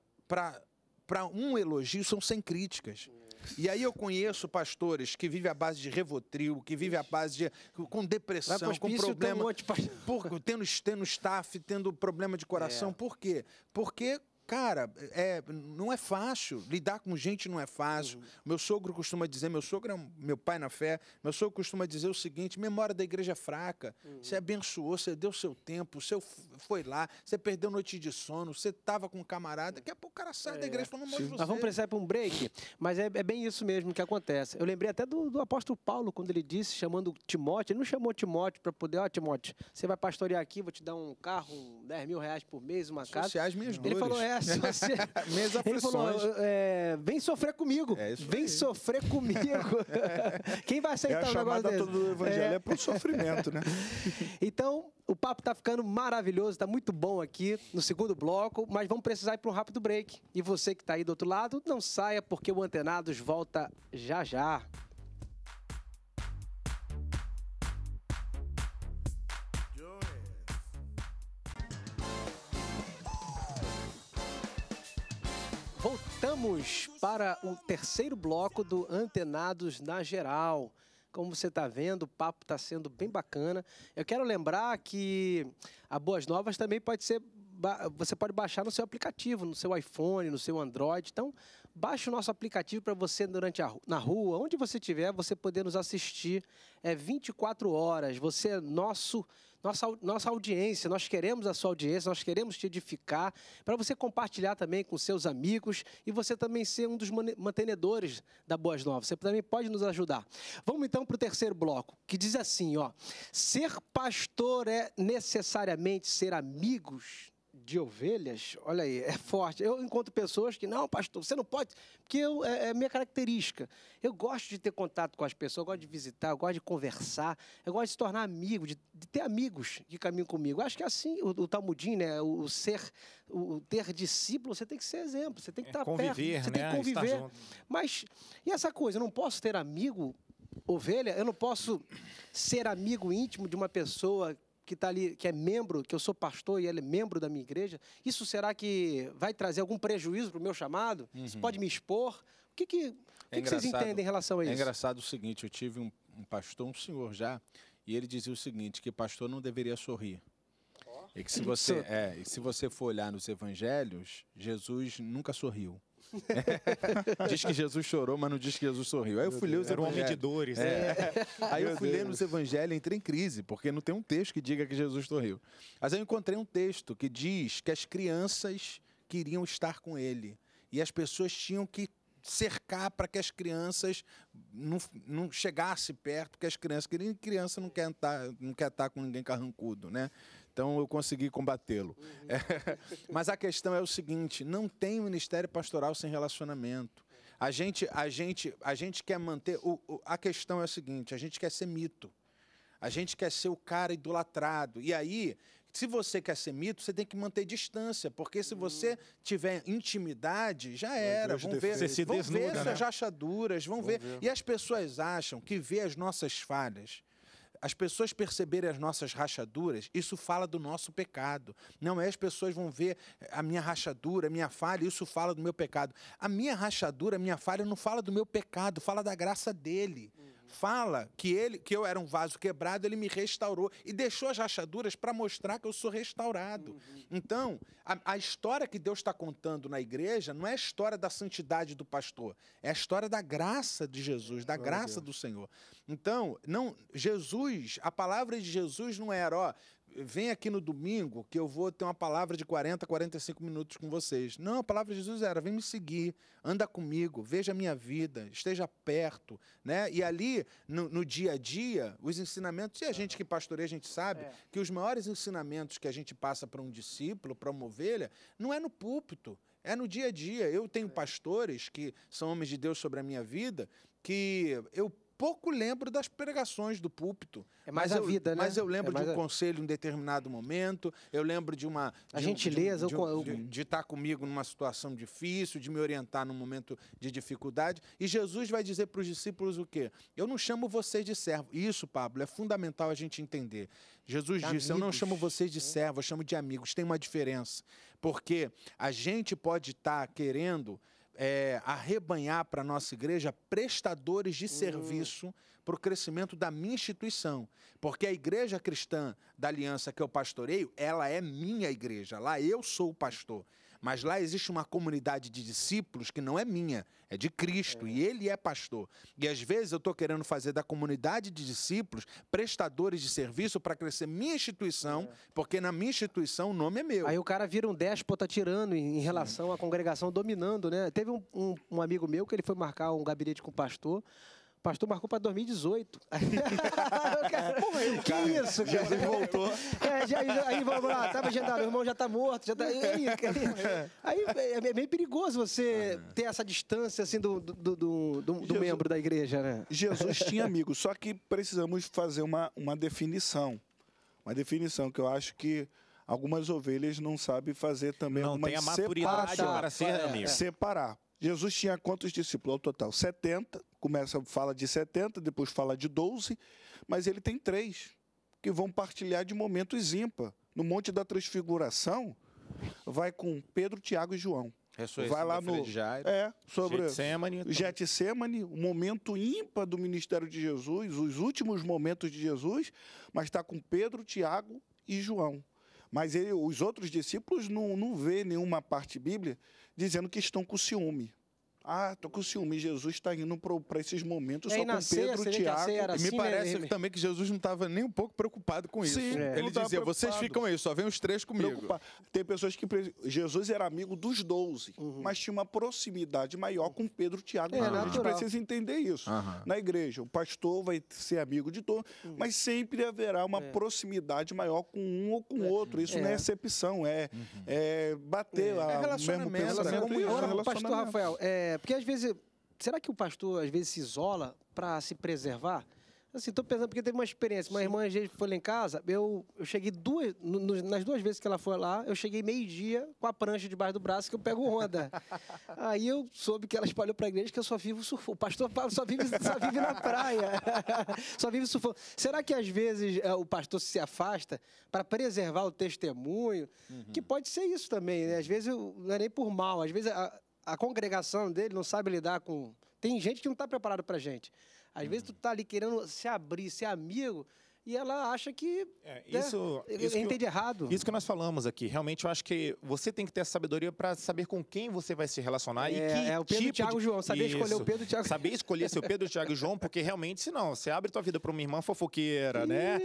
para um elogio são 100 críticas. E aí eu conheço pastores que vivem à base de Revotril, que vivem à base de... com depressão, com problema... Tendo, um monte de... por, tendo, tendo staff, tendo problema de coração. É. Por quê? Porque cara, é, não é fácil. Lidar com gente não é fácil. Uhum. Meu sogro costuma dizer, meu sogro é um, meu pai na fé, meu sogro costuma dizer o seguinte: memória da igreja é fraca. Uhum. Você abençoou, você deu seu tempo, você foi lá, você perdeu noite de sono, você estava com um camarada. Daqui a pouco o cara sai é, da igreja falando um monte de você. Nós vamos precisar para um break, mas é, é, bem isso mesmo que acontece. Eu lembrei até do, do apóstolo Paulo, quando ele disse, chamando Timóteo, ele não chamou Timóteo para poder, ó, oh, Timóteo, você vai pastorear aqui, vou te dar um carro, 10 mil reais por mês, uma casa. Sociais minhas Ele dores. falou, é, a Mesa Ele falou: é, vem sofrer comigo. É vem aí. sofrer comigo. Quem vai aceitar é a o negócio desse? Todo o evangelho é, é pro sofrimento, né? então, o papo está ficando maravilhoso, está muito bom aqui no segundo bloco, mas vamos precisar ir para um rápido break. E você que está aí do outro lado, não saia porque o Antenados volta já já. Voltamos para o terceiro bloco do Antenados na Geral. Como você está vendo, o papo está sendo bem bacana. Eu quero lembrar que a Boas Novas também pode ser você pode baixar no seu aplicativo, no seu iPhone, no seu Android. Então, Baixe o nosso aplicativo para você durante a, na rua, onde você estiver, você poder nos assistir é 24 horas. Você é nosso nossa, nossa audiência, nós queremos a sua audiência, nós queremos te edificar, para você compartilhar também com seus amigos e você também ser um dos mantenedores da Boas Novas. Você também pode nos ajudar. Vamos então para o terceiro bloco, que diz assim: ó, ser pastor é necessariamente ser amigos de ovelhas, olha aí, é forte. Eu encontro pessoas que, não, pastor, você não pode, porque eu, é, é minha característica. Eu gosto de ter contato com as pessoas, eu gosto de visitar, eu gosto de conversar, eu gosto de se tornar amigo, de, de ter amigos que caminham comigo. Eu acho que é assim, o, o Talmudim, né, o, o ser, o, o, ter discípulo, você tem que ser exemplo, você tem que é, tá estar conviver, perto, você né? tem que né? Tá conviver. Mas, e essa coisa, eu não posso ter amigo ovelha, eu não posso ser amigo íntimo de uma pessoa que está ali, que é membro, que eu sou pastor e ele é membro da minha igreja, isso será que vai trazer algum prejuízo para o meu chamado? Uhum. Isso pode me expor? O que, que, é que, vocês entendem em relação a é isso? É engraçado o seguinte, eu tive um, um pastor, um senhor já, e ele dizia o seguinte, que pastor não deveria sorrir. Oh. E que se você, é, e se você for olhar nos evangelhos, Jesus nunca sorriu. É. Diz que Jesus chorou, mas não diz que Jesus sorriu. Aí eu fui ler os Era um homem de dores. É. Né? Aí eu fui Deus. ler nos evangelhos e entrei em crise, porque não tem um texto que diga que Jesus sorriu. Mas eu encontrei um texto que diz que as crianças queriam estar com ele. E as pessoas tinham que cercar para que as crianças não, não chegassem perto, porque as crianças queriam criança não quer entrar não quer estar com ninguém carrancudo, né? Então eu consegui combatê-lo. Uhum. É, mas a questão é o seguinte: não tem ministério pastoral sem relacionamento. A gente, a gente, a gente quer manter. O, o, a questão é o seguinte: a gente quer ser mito. A gente quer ser o cara idolatrado. E aí, se você quer ser mito, você tem que manter distância, porque se uhum. você tiver intimidade, já era. Vão ver, vão ver suas né? rachaduras, vão, vão ver. ver. E as pessoas acham que vê as nossas falhas as pessoas perceberem as nossas rachaduras, isso fala do nosso pecado. Não é as pessoas vão ver eh, a minha rachadura, a minha falha, isso fala do meu pecado. A minha rachadura, a minha falha não fala do meu pecado, fala da graça dele. Hum fala que ele, que eu era um vaso quebrado, ele me restaurou e deixou as rachaduras para mostrar que eu sou restaurado. Uhum. Então, a, a, história que Deus está contando na igreja não é a história da santidade do pastor, é a história da graça de Jesus, da graça do Senhor. Então, não Jesus, a palavra de Jesus não era, ó, vem aqui no domingo que eu vou ter uma palavra de 40, 45 minutos com vocês. Não, a palavra de Jesus era: vem me seguir, anda comigo, veja a minha vida, esteja perto. Né? E ali, no, no dia a dia, os ensinamentos, e a gente que pastoreia, a gente sabe é. que os maiores ensinamentos que a gente passa para um discípulo, para uma ovelha, não é no púlpito. É no dia a dia. Eu tenho é. pastores que são homens de Deus sobre a minha vida, que eu pouco lembro das pregações do púlpito. É mais mas a eu, vida, né? Mas eu lembro é de um a... conselho em um determinado momento, eu lembro de uma... De a um, gentileza. De, um, de, de estar tá comigo numa situação difícil, de me orientar num momento de dificuldade. E Jesus vai dizer para os discípulos o quê? Eu não chamo vocês de servo. Isso, Pablo, é fundamental a gente entender. Jesus disse, eu não chamo vocês de servo, eu chamo de amigos. Tem uma diferença. Porque a gente pode estar tá querendo é, arrebanhar para a nossa igreja prestadores de uhum. serviço para o crescimento da minha instituição. Porque a igreja cristã da aliança que eu pastoreio, ela é minha igreja. Lá eu sou o pastor. Mas lá existe uma comunidade de discípulos que não é minha, é de Cristo é. e ele é pastor. E às vezes eu estou querendo fazer da comunidade de discípulos prestadores de serviço para crescer minha instituição, é. porque na minha instituição o nome é meu. Aí o cara vira um déspota tá tirando em relação Sim. à congregação dominando, né? Teve um, um, um amigo meu que ele foi marcar um gabinete com o pastor pastor marcou para 2018. cara, que cara, isso, cara? Jesus voltou. É, já, aí vamos lá, tava tá, agendado, tá, meu irmão já tá morto, já tá. Aí, aí é, é, é meio perigoso você ah, né? ter essa distância assim do, do, do, do Jesus, membro da igreja, né? Jesus tinha amigos, só que precisamos fazer uma, uma definição. Uma definição que eu acho que algumas ovelhas não sabem fazer também. Não tem a maturidade separação. Ah, tá. para ser é, amigo. Separar. Jesus tinha quantos discípulos ao total? 70 começa fala de 70, depois fala de 12, mas ele tem três que vão partilhar de momentos ímpar. No Monte da Transfiguração, vai com Pedro, Tiago e João. Vai lá no Jairo, é, sobre Getsemane, o momento ímpar do ministério de Jesus, os últimos momentos de Jesus, mas está com Pedro, Tiago e João. Mas ele, os outros discípulos não, não vê nenhuma parte bíblica dizendo que estão com ciúme. Ah, tô com ciúme. Jesus está indo para esses momentos só com ceia, Pedro, Tiago. E assim, me né, parece também que Jesus não estava nem um pouco preocupado com isso. Sim, é. Ele dizia: vocês ficam aí, só vem os três comigo. Tem pessoas que. Jesus era amigo dos doze, uhum. mas tinha uma proximidade maior com Pedro, Tiago. É, A gente precisa entender isso. Uhum. Na igreja, o pastor vai ser amigo de todos, uhum. mas sempre haverá uma é. proximidade maior com um ou com o é. outro. Isso não é, é. excepção, é, uhum. é bater é. lá. É relacionamento, mesmo pensamento, relacionamento. Né? É pastor Rafael. É, é, porque às vezes, será que o pastor às vezes se isola para se preservar? Assim, tô pensando porque teve uma experiência. uma Sim. irmã, às vezes, foi lá em casa, eu, eu cheguei duas, no, nas duas vezes que ela foi lá, eu cheguei meio-dia com a prancha debaixo do braço que eu pego onda. Aí eu soube que ela espalhou pra igreja que eu só vivo surfando. O pastor Paulo só vive, só vive na praia. só vive surfando. Será que às vezes é, o pastor se afasta para preservar o testemunho? Uhum. Que pode ser isso também, né? Às vezes não é nem por mal, às vezes. A, a congregação dele não sabe lidar com. Tem gente que não está preparado para gente. Às uhum. vezes tu tá ali querendo se abrir, ser amigo, e ela acha que é, isso, né, isso entende que eu, errado. Isso que nós falamos aqui. Realmente, eu acho que você tem que ter essa sabedoria para saber com quem você vai se relacionar é, e que é, o Pedro, tipo Thiago, de... João. Saber isso. escolher o Pedro, Thiago. Saber escolher seu Pedro, Thiago e João, porque realmente, se não, você abre tua vida para uma irmã fofoqueira, né?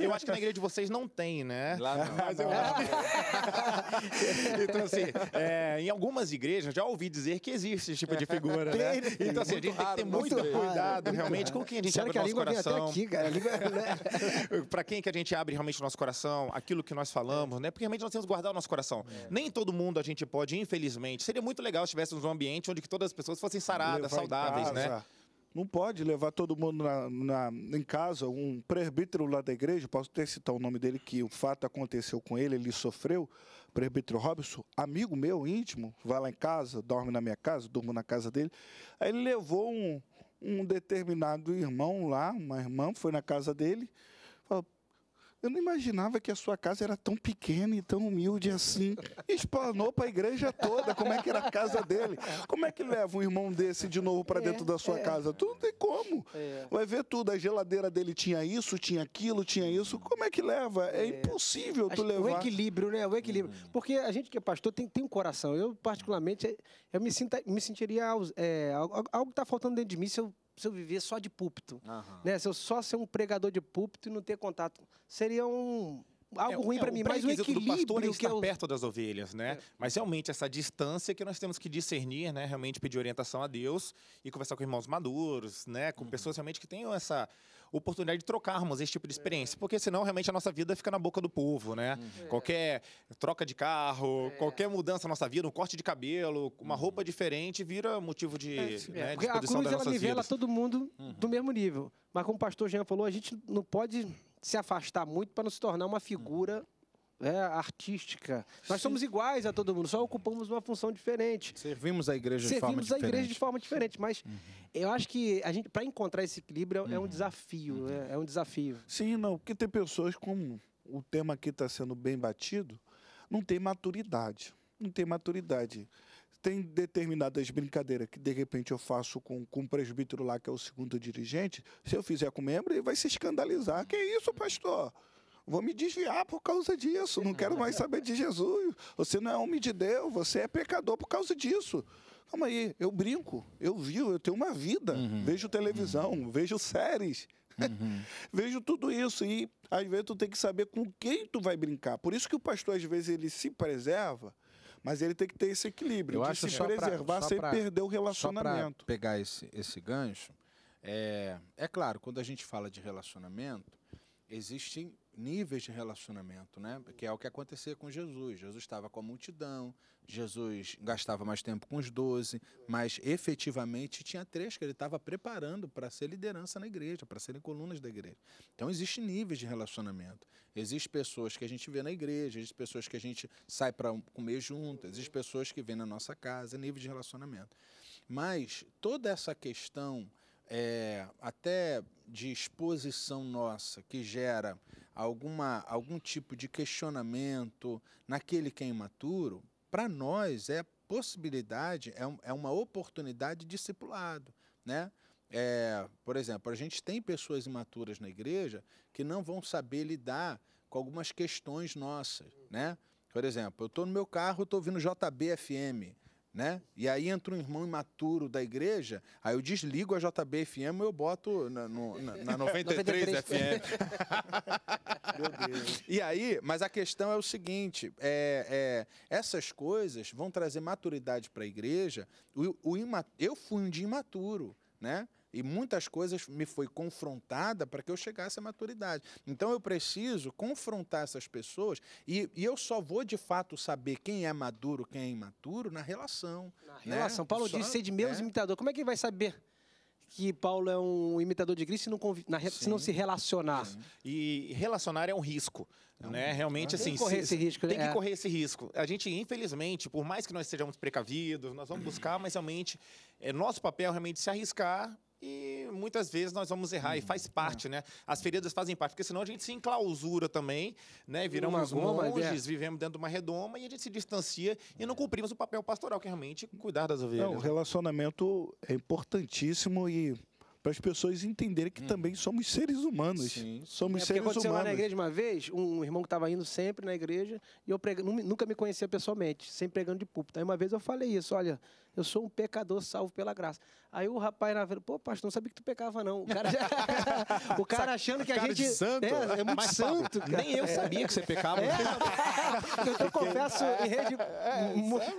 Eu acho que na igreja de vocês não tem, né? Lá não. Mas eu acho Então, assim, é, em algumas igrejas, já ouvi dizer que existe esse tipo de figura, né? Então, assim, a gente tem que ter muito, muito cuidado, raro, realmente, com quem a gente Sério abre que a nosso língua coração. Vem até aqui, cara. A língua, né? para quem que a gente abre realmente o nosso coração, aquilo que nós falamos, né? Porque realmente nós temos que guardar o nosso coração. É. Nem todo mundo a gente pode, infelizmente. Seria muito legal se tivéssemos um ambiente onde todas as pessoas fossem saradas, Levar saudáveis, né? Não pode levar todo mundo na, na, em casa, um presbítero lá da igreja, posso até citar o nome dele, que o fato aconteceu com ele, ele sofreu, presbítero Robson, amigo meu íntimo, vai lá em casa, dorme na minha casa, durmo na casa dele. Aí ele levou um, um determinado irmão lá, uma irmã, foi na casa dele, falou: eu não imaginava que a sua casa era tão pequena e tão humilde assim. Explanou para a igreja toda como é que era a casa dele. Como é que leva um irmão desse de novo para dentro é, da sua é. casa? Tu não tem como. É. Vai ver tudo. A geladeira dele tinha isso, tinha aquilo, tinha isso. Como é que leva? É, é. impossível tu levar. O equilíbrio, né? O equilíbrio. Hum. Porque a gente que é pastor tem, tem um coração. Eu, particularmente, é, eu me, sinto, me sentiria... É, algo que está faltando dentro de mim se eu se eu viver só de púlpito, uhum. né? Se eu só ser um pregador de púlpito e não ter contato, seria um algo é, ruim é, para mim, mas o equilíbrio do pastor é estar eu... perto das ovelhas, né? É. Mas realmente essa distância que nós temos que discernir, né? Realmente pedir orientação a Deus e conversar com irmãos maduros, né? Com uhum. pessoas realmente que tenham essa oportunidade de trocarmos esse tipo de experiência, porque senão realmente a nossa vida fica na boca do povo, né? Uhum. Qualquer troca de carro, é. qualquer mudança na nossa vida, um corte de cabelo, uma uhum. roupa diferente vira motivo de, é, né, é. de A cruz ela nivela vidas. todo mundo uhum. do mesmo nível. Mas como o pastor Jean falou, a gente não pode se afastar muito para não se tornar uma figura é, artística. Nós somos iguais a todo mundo, só ocupamos uma função diferente. Servimos a igreja Servimos de forma diferente. Servimos a igreja de forma diferente, mas uhum. eu acho que a gente para encontrar esse equilíbrio uhum. é um é uhum. desafio, uhum. é, é um desafio. Sim, não, porque tem pessoas como o tema aqui está sendo bem batido, não tem maturidade, não tem maturidade. Tem determinadas brincadeiras que de repente eu faço com, com o presbítero lá, que é o segundo dirigente. Se eu fizer com o membro, ele vai se escandalizar. Que isso, pastor? vou me desviar por causa disso, não quero mais é. saber de Jesus. Você não é homem de Deus, você é pecador por causa disso. Calma aí, eu brinco, eu vivo, eu tenho uma vida, uhum. vejo televisão, uhum. vejo séries, uhum. vejo tudo isso e às vezes tu tem que saber com quem tu vai brincar. Por isso que o pastor às vezes ele se preserva, mas ele tem que ter esse equilíbrio eu de acho se preservar pra, sem pra, perder o relacionamento. Só pegar esse, esse gancho, é, é claro, quando a gente fala de relacionamento, existem níveis de relacionamento, né? Que é o que acontecia com Jesus. Jesus estava com a multidão, Jesus gastava mais tempo com os doze, mas efetivamente tinha três que ele estava preparando para ser liderança na igreja, para serem colunas da igreja. Então existem níveis de relacionamento. Existem pessoas que a gente vê na igreja, existem pessoas que a gente sai para comer junto, existem pessoas que vêm na nossa casa, nível de relacionamento. Mas toda essa questão é, até de exposição nossa que gera alguma, algum tipo de questionamento naquele que é imaturo, para nós é possibilidade, é, um, é uma oportunidade de discipulado, né? É, por exemplo, a gente tem pessoas imaturas na igreja que não vão saber lidar com algumas questões nossas, né? Por exemplo, eu estou no meu carro, estou ouvindo JBFM né? E aí entra um irmão imaturo da igreja, aí eu desligo a JBFM e eu boto na, no, na, na 93, 93 FM. Meu Deus. E aí, mas a questão é o seguinte: é, é essas coisas vão trazer maturidade para a igreja. O, o eu fui um dia imaturo, né? E muitas coisas me foi confrontada para que eu chegasse à maturidade. Então eu preciso confrontar essas pessoas e, e eu só vou de fato saber quem é maduro, quem é imaturo na relação. Na né? relação. Paulo só, disse ser de meus é. imitador. Como é que ele vai saber? que Paulo é um imitador de Cristo se não, conv... re... se, não se relacionar. Sim. E relacionar é um risco, é um... né? Realmente, tem né? assim... Tem que correr se... esse risco. Tem é. que correr esse risco. A gente, infelizmente, por mais que nós sejamos precavidos, nós vamos buscar, mas realmente, é nosso papel é realmente se arriscar e muitas vezes nós vamos errar hum, e uhum, faz parte, é. né? As feridas fazem parte, porque senão a gente se enclausura também, né? Viramos uma goma, monges, é. vivemos dentro de uma redoma e a gente se distancia e não cumprimos o papel pastoral, que é realmente cuidar das ovelhas. Não, é, o relacionamento é importantíssimo e para as pessoas entenderem que hum. também somos seres humanos. Sim. Somos é seres aconteceu humanos. aconteceu lá na igreja uma vez, um irmão que estava indo sempre na igreja e eu prega... nunca me conhecia pessoalmente, sempre pregando de púlpito. Aí uma vez eu falei isso, olha, eu sou um pecador salvo pela graça. Aí o rapaz na vela, pô, pastor, não sabia que tu pecava, não. O cara, o cara achando que a gente. É, é muito Mas, santo, cara. Nem eu é. sabia que você pecava. É, eu, te confesso em rede é,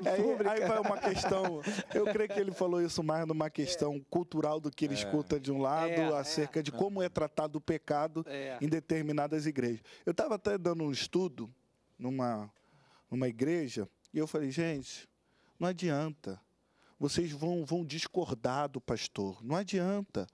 é pública. Aí vai uma questão. Eu creio que ele falou isso mais numa é. questão cultural do que ele escuta de um lado, acerca de como é tratado o pecado em determinadas igrejas. Eu estava até dando um estudo numa, numa igreja, e eu falei, gente, não adianta vocês vão, vão discordar do pastor. Não adianta.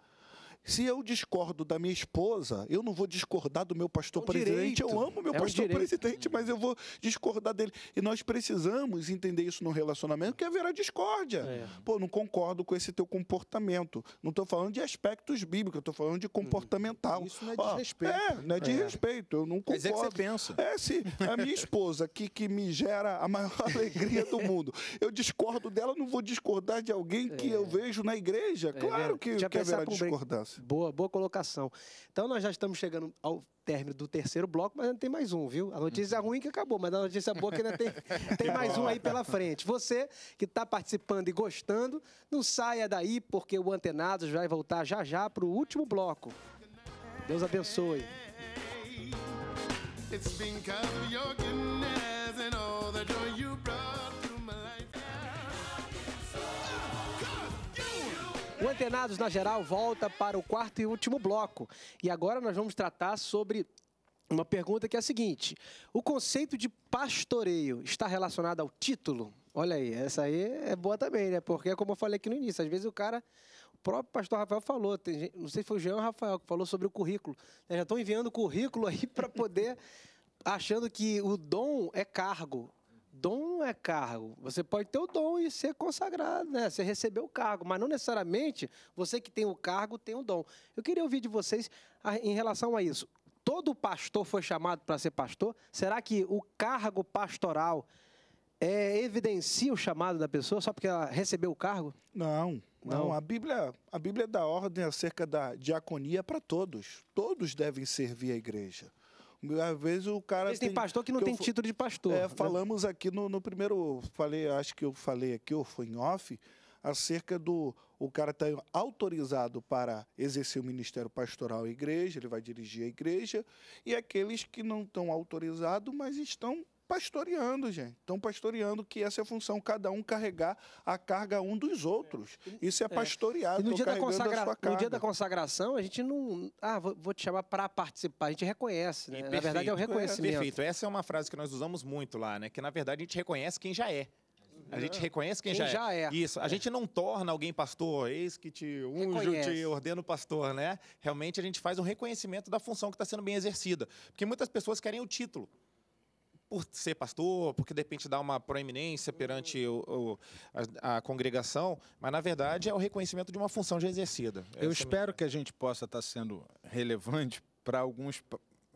Se eu discordo da minha esposa, eu não vou discordar do meu pastor é um presidente. Direito. Eu amo meu é pastor um presidente, mas eu vou discordar dele. E nós precisamos entender isso no relacionamento, que haverá discórdia. É. Pô, não concordo com esse teu comportamento. Não estou falando de aspectos bíblicos, estou falando de comportamental. Uhum. Isso não é desrespeito. respeito. é, não é, é desrespeito. Eu não concordo. Mas é que você pensa. É, se a minha esposa, que, que me gera a maior alegria do mundo, eu discordo dela, não vou discordar de alguém que é. eu vejo na igreja. É claro que, que haverá discordância. Isso. Boa, boa colocação. Então nós já estamos chegando ao término do terceiro bloco, mas ainda tem mais um, viu? A notícia uhum. ruim que acabou, mas a notícia boa que ainda tem, tem mais um aí pela frente. Você que está participando e gostando, não saia daí, porque o Antenados vai voltar já já para o último bloco. Deus abençoe. It's O Antenados na Geral volta para o quarto e último bloco. E agora nós vamos tratar sobre uma pergunta que é a seguinte: o conceito de pastoreio está relacionado ao título? Olha aí, essa aí é boa também, né? Porque, é como eu falei aqui no início, às vezes o cara, o próprio pastor Rafael falou, tem, não sei se foi o Jean ou o Rafael que falou sobre o currículo. Né? Já estão enviando currículo aí para poder, achando que o dom é cargo. Dom é cargo. Você pode ter o dom e ser consagrado, né? Você receber o cargo, mas não necessariamente você que tem o cargo tem o dom. Eu queria ouvir de vocês em relação a isso. Todo pastor foi chamado para ser pastor? Será que o cargo pastoral é, evidencia o chamado da pessoa só porque ela recebeu o cargo? Não, não. não. A Bíblia, a Bíblia dá ordem acerca da diaconia para todos. Todos devem servir a igreja. Às vezes o cara. Vezes tem, tem, pastor que não que tem eu, título de pastor. É, né? falamos aqui no, no primeiro. Falei, acho que eu falei aqui, ou foi em off, acerca do. O cara está autorizado para exercer o ministério pastoral à igreja, ele vai dirigir a igreja, e aqueles que não estão autorizados, mas estão pastoreando, gente. Estão pastoreando, que essa é a função, cada um carregar a carga um dos outros. É. Isso é pastorear. É. E no dia, da consagra... no dia da consagração, a gente não. Ah, vou, te chamar para participar. A gente reconhece, né? na verdade, é o reconhecimento. É, perfeito. Essa é uma frase que nós usamos muito lá, né? Que na verdade a gente reconhece quem já é. A gente reconhece quem, quem já, é. já é. é. Isso. A é. gente não torna alguém pastor, eis que te unjo, reconhece. te ordeno pastor, né? Realmente a gente faz um reconhecimento da função que está sendo bem exercida. Porque muitas pessoas querem o título por ser pastor, porque de repente dá uma proeminência perante o, o, a, a, congregação, mas na verdade é o reconhecimento de uma função já exercida. Eu é espero que a gente possa estar sendo relevante para alguns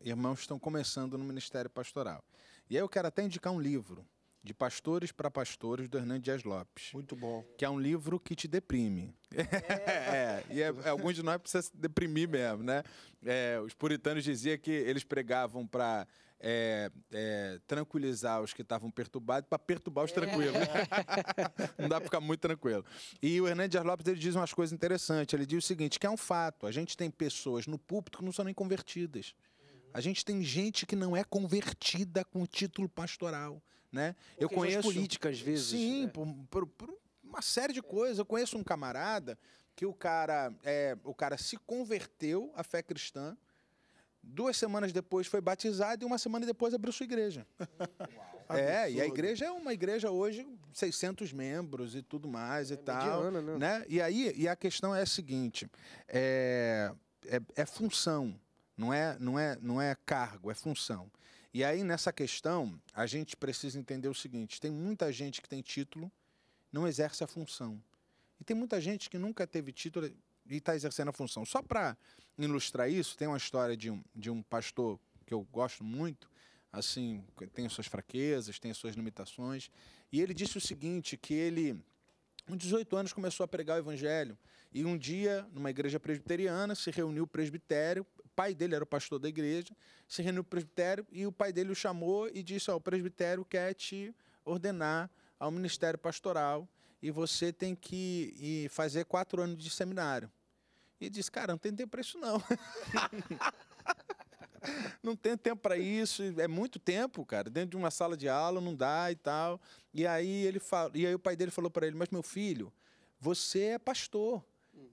irmãos que estão começando no ministério pastoral. E aí eu quero até indicar um livro de Pastores para Pastores, do Hernandes Dias Lopes. Muito bom. Que é um livro que te deprime. É. é e é, é, alguns de nós precisam se deprimir mesmo, né? É, os puritanos diziam que eles pregavam para é, é, tranquilizar os que estavam perturbados para perturbar os é. tranquilos. Não dá para ficar muito tranquilo. E o Hernandes Lopes ele diz umas coisas interessantes. Ele diz o seguinte, que é um fato. A gente tem pessoas no púlpito que não são nem convertidas. A gente tem gente que não é convertida com o título pastoral, né? Porque eu conheço políticas às vezes. Sim, né? por, por, por, uma série de coisas. Eu conheço um camarada que o cara, é, o cara se converteu à fé cristã, duas semanas depois foi batizado e uma semana depois abriu sua igreja. Uau. É, Absurdo. e a igreja é uma igreja hoje, 600 membros e tudo mais e é tal. Mediana, né? né? E aí, e a questão é a seguinte, é, é, é função, não é, não, é, não é cargo, é função. E aí, nessa questão, a gente precisa entender o seguinte, tem muita gente que tem título, não exerce a função. E tem muita gente que nunca teve título, e está exercendo a função. Só para ilustrar isso, tem uma história de um, de um pastor que eu gosto muito, assim, tem suas fraquezas, tem suas limitações, e ele disse o seguinte, que ele, com 18 anos, começou a pregar o evangelho, e um dia, numa igreja presbiteriana, se reuniu o presbitério, o pai dele era o pastor da igreja, se reuniu o presbitério, e o pai dele o chamou e disse, oh, o presbitério quer te ordenar ao ministério pastoral, e você tem que fazer quatro anos de seminário e disse: Cara, não tem tempo para isso, não. não tem tempo para isso, é muito tempo, cara. Dentro de uma sala de aula não dá e tal. E aí ele fala, e aí o pai dele falou para ele: "Mas meu filho, você é pastor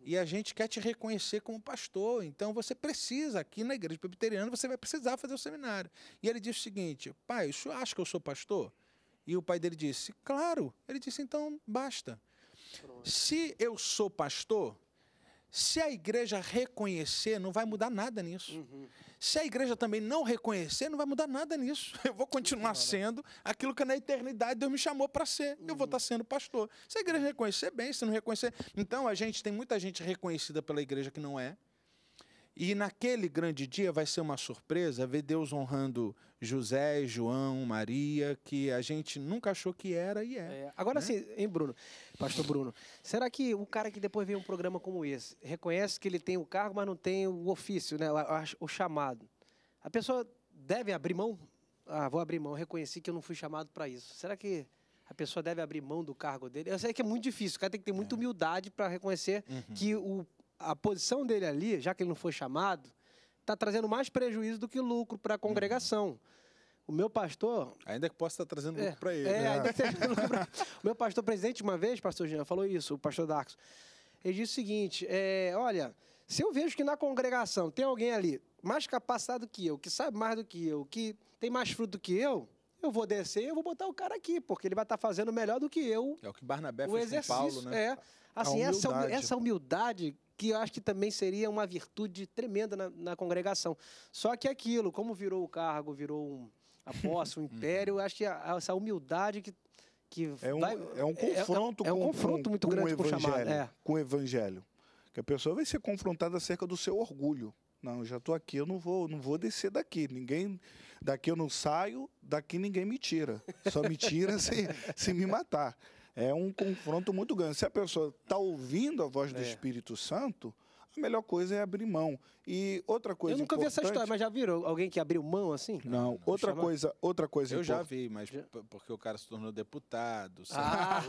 e a gente quer te reconhecer como pastor, então você precisa aqui na igreja presbiteriana, você vai precisar fazer o seminário". E ele disse o seguinte: "Pai, o senhor acha que eu sou pastor?" E o pai dele disse: "Claro". Ele disse: "Então basta". Se eu sou pastor, se a igreja reconhecer, não vai mudar nada nisso. Uhum. Se a igreja também não reconhecer, não vai mudar nada nisso. Eu vou continuar sendo aquilo que na eternidade Deus me chamou para ser. Uhum. Eu vou estar uhum. tá sendo pastor. Se a igreja reconhecer, bem. Se não reconhecer. Então, a gente tem muita gente reconhecida pela igreja que não é. E naquele grande dia vai ser uma surpresa ver Deus honrando José, João, Maria, que a gente nunca achou que era e é. é. Agora né? sim, hein, Bruno? Pastor Bruno, será que o cara que depois vê um programa como esse reconhece que ele tem o cargo, mas não tem o ofício, né? o chamado? A pessoa deve abrir mão? Ah, vou abrir mão, reconheci que eu não fui chamado para isso. Será que a pessoa deve abrir mão do cargo dele. Eu sei que é muito difícil, o cara tem que ter muita é. humildade para reconhecer uhum. que o, a posição dele ali, já que ele não foi chamado, está trazendo mais prejuízo do que lucro para a congregação. Uhum. O meu pastor. Ainda que possa estar tá trazendo lucro é, para ele. É, né? ainda trazendo lucro pra... O meu pastor presidente, uma vez, pastor Jean, falou isso, o pastor Darcos. Ele disse o seguinte: é, olha, se eu vejo que na congregação tem alguém ali mais capacitado que eu, que sabe mais do que eu, que tem mais fruto do que eu, eu vou descer e eu vou botar o cara aqui, porque ele vai estar tá fazendo melhor do que eu. É o que Barnabé o fez com Paulo, né? É. Assim, humildade. Essa, essa humildade que eu acho que também seria uma virtude tremenda na, na congregação. Só que aquilo, como virou o cargo, virou um, a posse, um uhum. império, eu acho que a, essa humildade que é um, vai, é um é, é confronto é, é um com, confronto muito com, grande com o evangelho, é. com o evangelho que a pessoa vai ser confrontada acerca do seu orgulho não eu já estou aqui eu não vou não vou descer daqui ninguém daqui eu não saio daqui ninguém me tira só me tira se, se me matar é um confronto muito grande. Se a pessoa está ouvindo a voz do é. Espírito Santo, a melhor coisa é abrir mão. E outra coisa Eu nunca importante... vi essa história, mas já viram alguém que abriu mão assim? Não, não outra chama... coisa, outra coisa Eu import... já vi, mas já... porque o cara se tornou deputado, ah.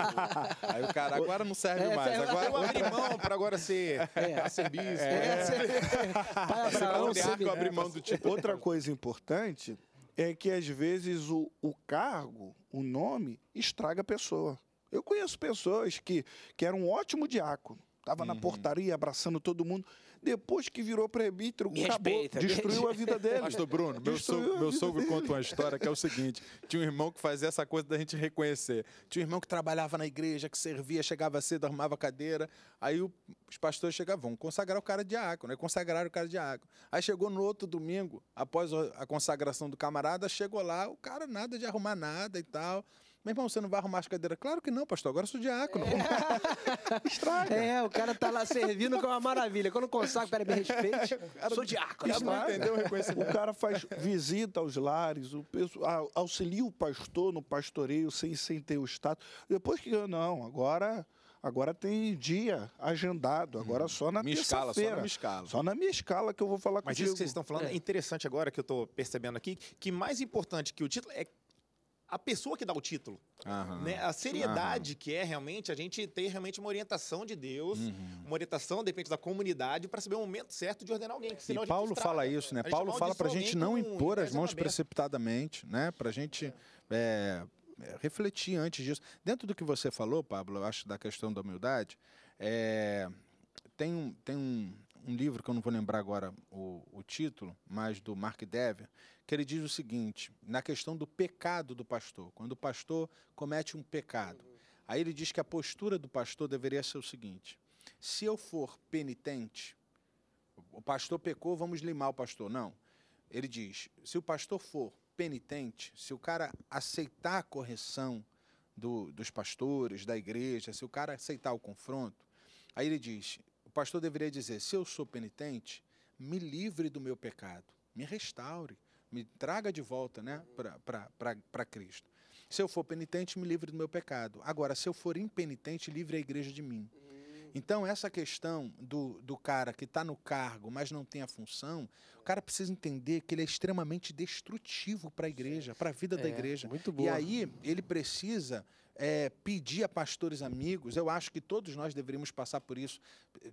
aí o cara agora não serve é, mais. É, agora eu abri mão para agora ser é. arcebispo. É. É. É. abrir mão do tipo. Outra coisa importante é que às vezes o, o cargo, o nome estraga a pessoa. Eu conheço pessoas que, que eram um ótimo diácono, estava uhum. na portaria abraçando todo mundo. Depois que virou presbítero, me acabou, respeita, destruiu a vida dele. Pastor Bruno, meu sogro, meu sogro conta uma história que é o seguinte: tinha um irmão que fazia essa coisa da gente reconhecer. Tinha um irmão que trabalhava na igreja, que servia, chegava cedo, arrumava cadeira. Aí os pastores chegavam, vão consagrar o cara diácono, né? consagraram o cara diácono. Aí chegou no outro domingo, após a consagração do camarada, chegou lá, o cara nada de arrumar nada e tal. Meu irmão, você não vai arrumar as cadeiras? Claro que não, pastor, agora eu sou diácono. É. Estraga. É, o cara tá lá servindo que é uma maravilha. Quando consagra, peraí, me respeite. sou diácono. Entendeu, o cara faz visita aos lares, o pessoal, auxilia o pastor no pastoreio sem, sem ter o status. Depois que eu, não, agora agora tem dia agendado, agora só na minha escala Só na minha escala. Só na minha escala que eu vou falar Mas contigo. Mas isso que vocês estão falando é. é interessante agora, que eu estou percebendo aqui, que mais importante que o título é a pessoa que dá o título. Né? A seriedade que é realmente a gente ter realmente uma orientação de Deus, uhum. uma orientação, depende da comunidade, para saber o momento certo de ordenar alguém. e Paulo fala isso, né? Paulo fala para a gente não impor as mãos precipitadamente, né? Para a gente é. É, é, refletir antes disso. Dentro do que você falou, Pablo, eu acho da questão da humildade, é, tem, um, tem um, um livro que eu não vou lembrar agora o, o título, mas do Mark Dever, que ele diz o seguinte, na questão do pecado do pastor, quando o pastor comete um pecado. Aí ele diz que a postura do pastor deveria ser o seguinte: se eu for penitente, o pastor pecou, vamos limar o pastor. Não. Ele diz: se o pastor for penitente, se o cara aceitar a correção do, dos pastores, da igreja, se o cara aceitar o confronto, aí ele diz: pastor deveria dizer: se eu sou penitente, me livre do meu pecado, me restaure, me traga de volta né, para Cristo. Se eu for penitente, me livre do meu pecado. Agora, se eu for impenitente, livre a igreja de mim. Então, essa questão do, do cara que está no cargo, mas não tem a função, o cara precisa entender que ele é extremamente destrutivo para a igreja, para a vida é, da igreja. Muito boa. E aí, ele precisa é, pedir a pastores amigos, eu acho que todos nós deveríamos passar por isso.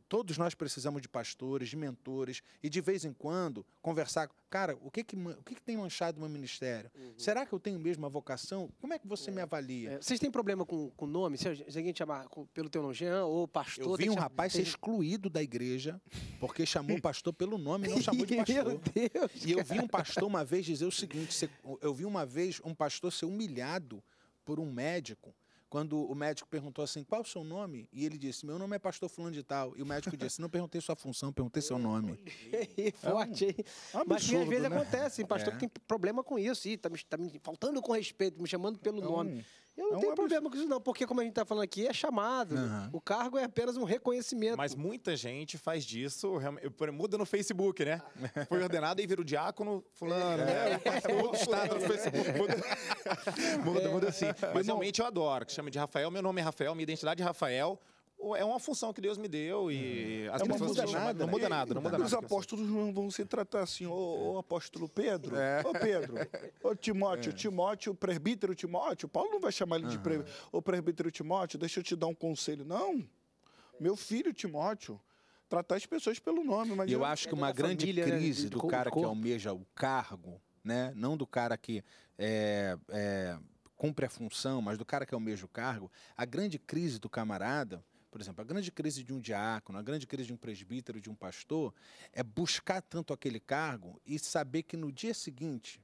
Todos nós precisamos de pastores, de mentores, e de vez em quando conversar. Cara, o que, que, o que, que tem manchado meu ministério? Uhum. Será que eu tenho mesmo a vocação? Como é que você é. me avalia? É. Vocês têm problema com o nome? Se alguém te chamar pelo teu nome, Jean, ou pastor. Eu vi um rapaz tem... ser excluído da igreja porque chamou o pastor pelo nome e não chamou de pastor. meu Deus, e eu vi um pastor uma vez dizer o seguinte: eu vi uma vez um pastor ser humilhado por um médico, quando o médico perguntou assim, qual o seu nome? E ele disse, meu nome é pastor fulano de tal. E o médico disse, não perguntei sua função, perguntei seu nome. Forte, é, é um, Mas às vezes né? acontece, pastor é. tem problema com isso. e está me, tá me faltando com respeito, me chamando pelo é nome. Eu não é tenho problema com isso, não, porque, como a gente está falando aqui, é chamado. Uhum. O cargo é apenas um reconhecimento. Mas muita gente faz disso, muda no Facebook, né? Foi ordenado e vira o diácono, fulano, né? é. né? Muda o estado é. no Facebook. Muda, muda, muda assim. Mas realmente eu adoro, que chama de Rafael. Meu nome é Rafael, minha identidade é Rafael é uma função que Deus me deu e uhum. as é, pessoas não muda nada, não muda nada, não muda nada. Os apóstolos não vão se tratar assim, ô, ô apóstolo Pedro, é. ô Pedro, ô Timóteo, é. Timóteo, presbítero Timóteo, Paulo não vai chamar ele uhum. de pre, ô presbítero Timóteo, deixa eu te dar um conselho, não. Meu filho Timóteo, tratar as pessoas pelo nome, mas eu, eu acho que é uma grande família, crise do, do cara corpo. que almeja o cargo, né, não do cara que é, é cumpre a função, mas do cara que almeja o cargo, a grande crise do camarada por exemplo, a grande crise de um diácono, a grande crise de um presbítero, de um pastor, é buscar tanto aquele cargo e saber que no dia seguinte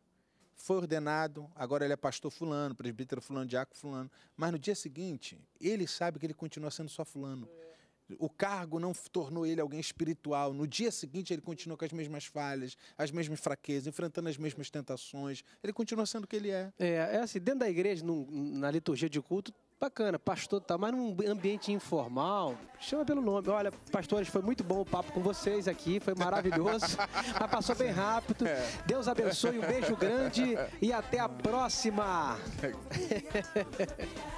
foi ordenado, agora ele é pastor fulano, presbítero fulano, diácono fulano, mas no dia seguinte ele sabe que ele continua sendo só fulano. O cargo não tornou ele alguém espiritual. No dia seguinte, ele continua com as mesmas falhas, as mesmas fraquezas, enfrentando as mesmas tentações. Ele continua sendo o que ele é. É, é assim, dentro da igreja, na liturgia de culto, Bacana, pastor tá, mas num ambiente informal, chama pelo nome. Olha, pastores, foi muito bom o papo com vocês aqui, foi maravilhoso. mas passou bem rápido. É. Deus abençoe, um beijo grande e até a próxima.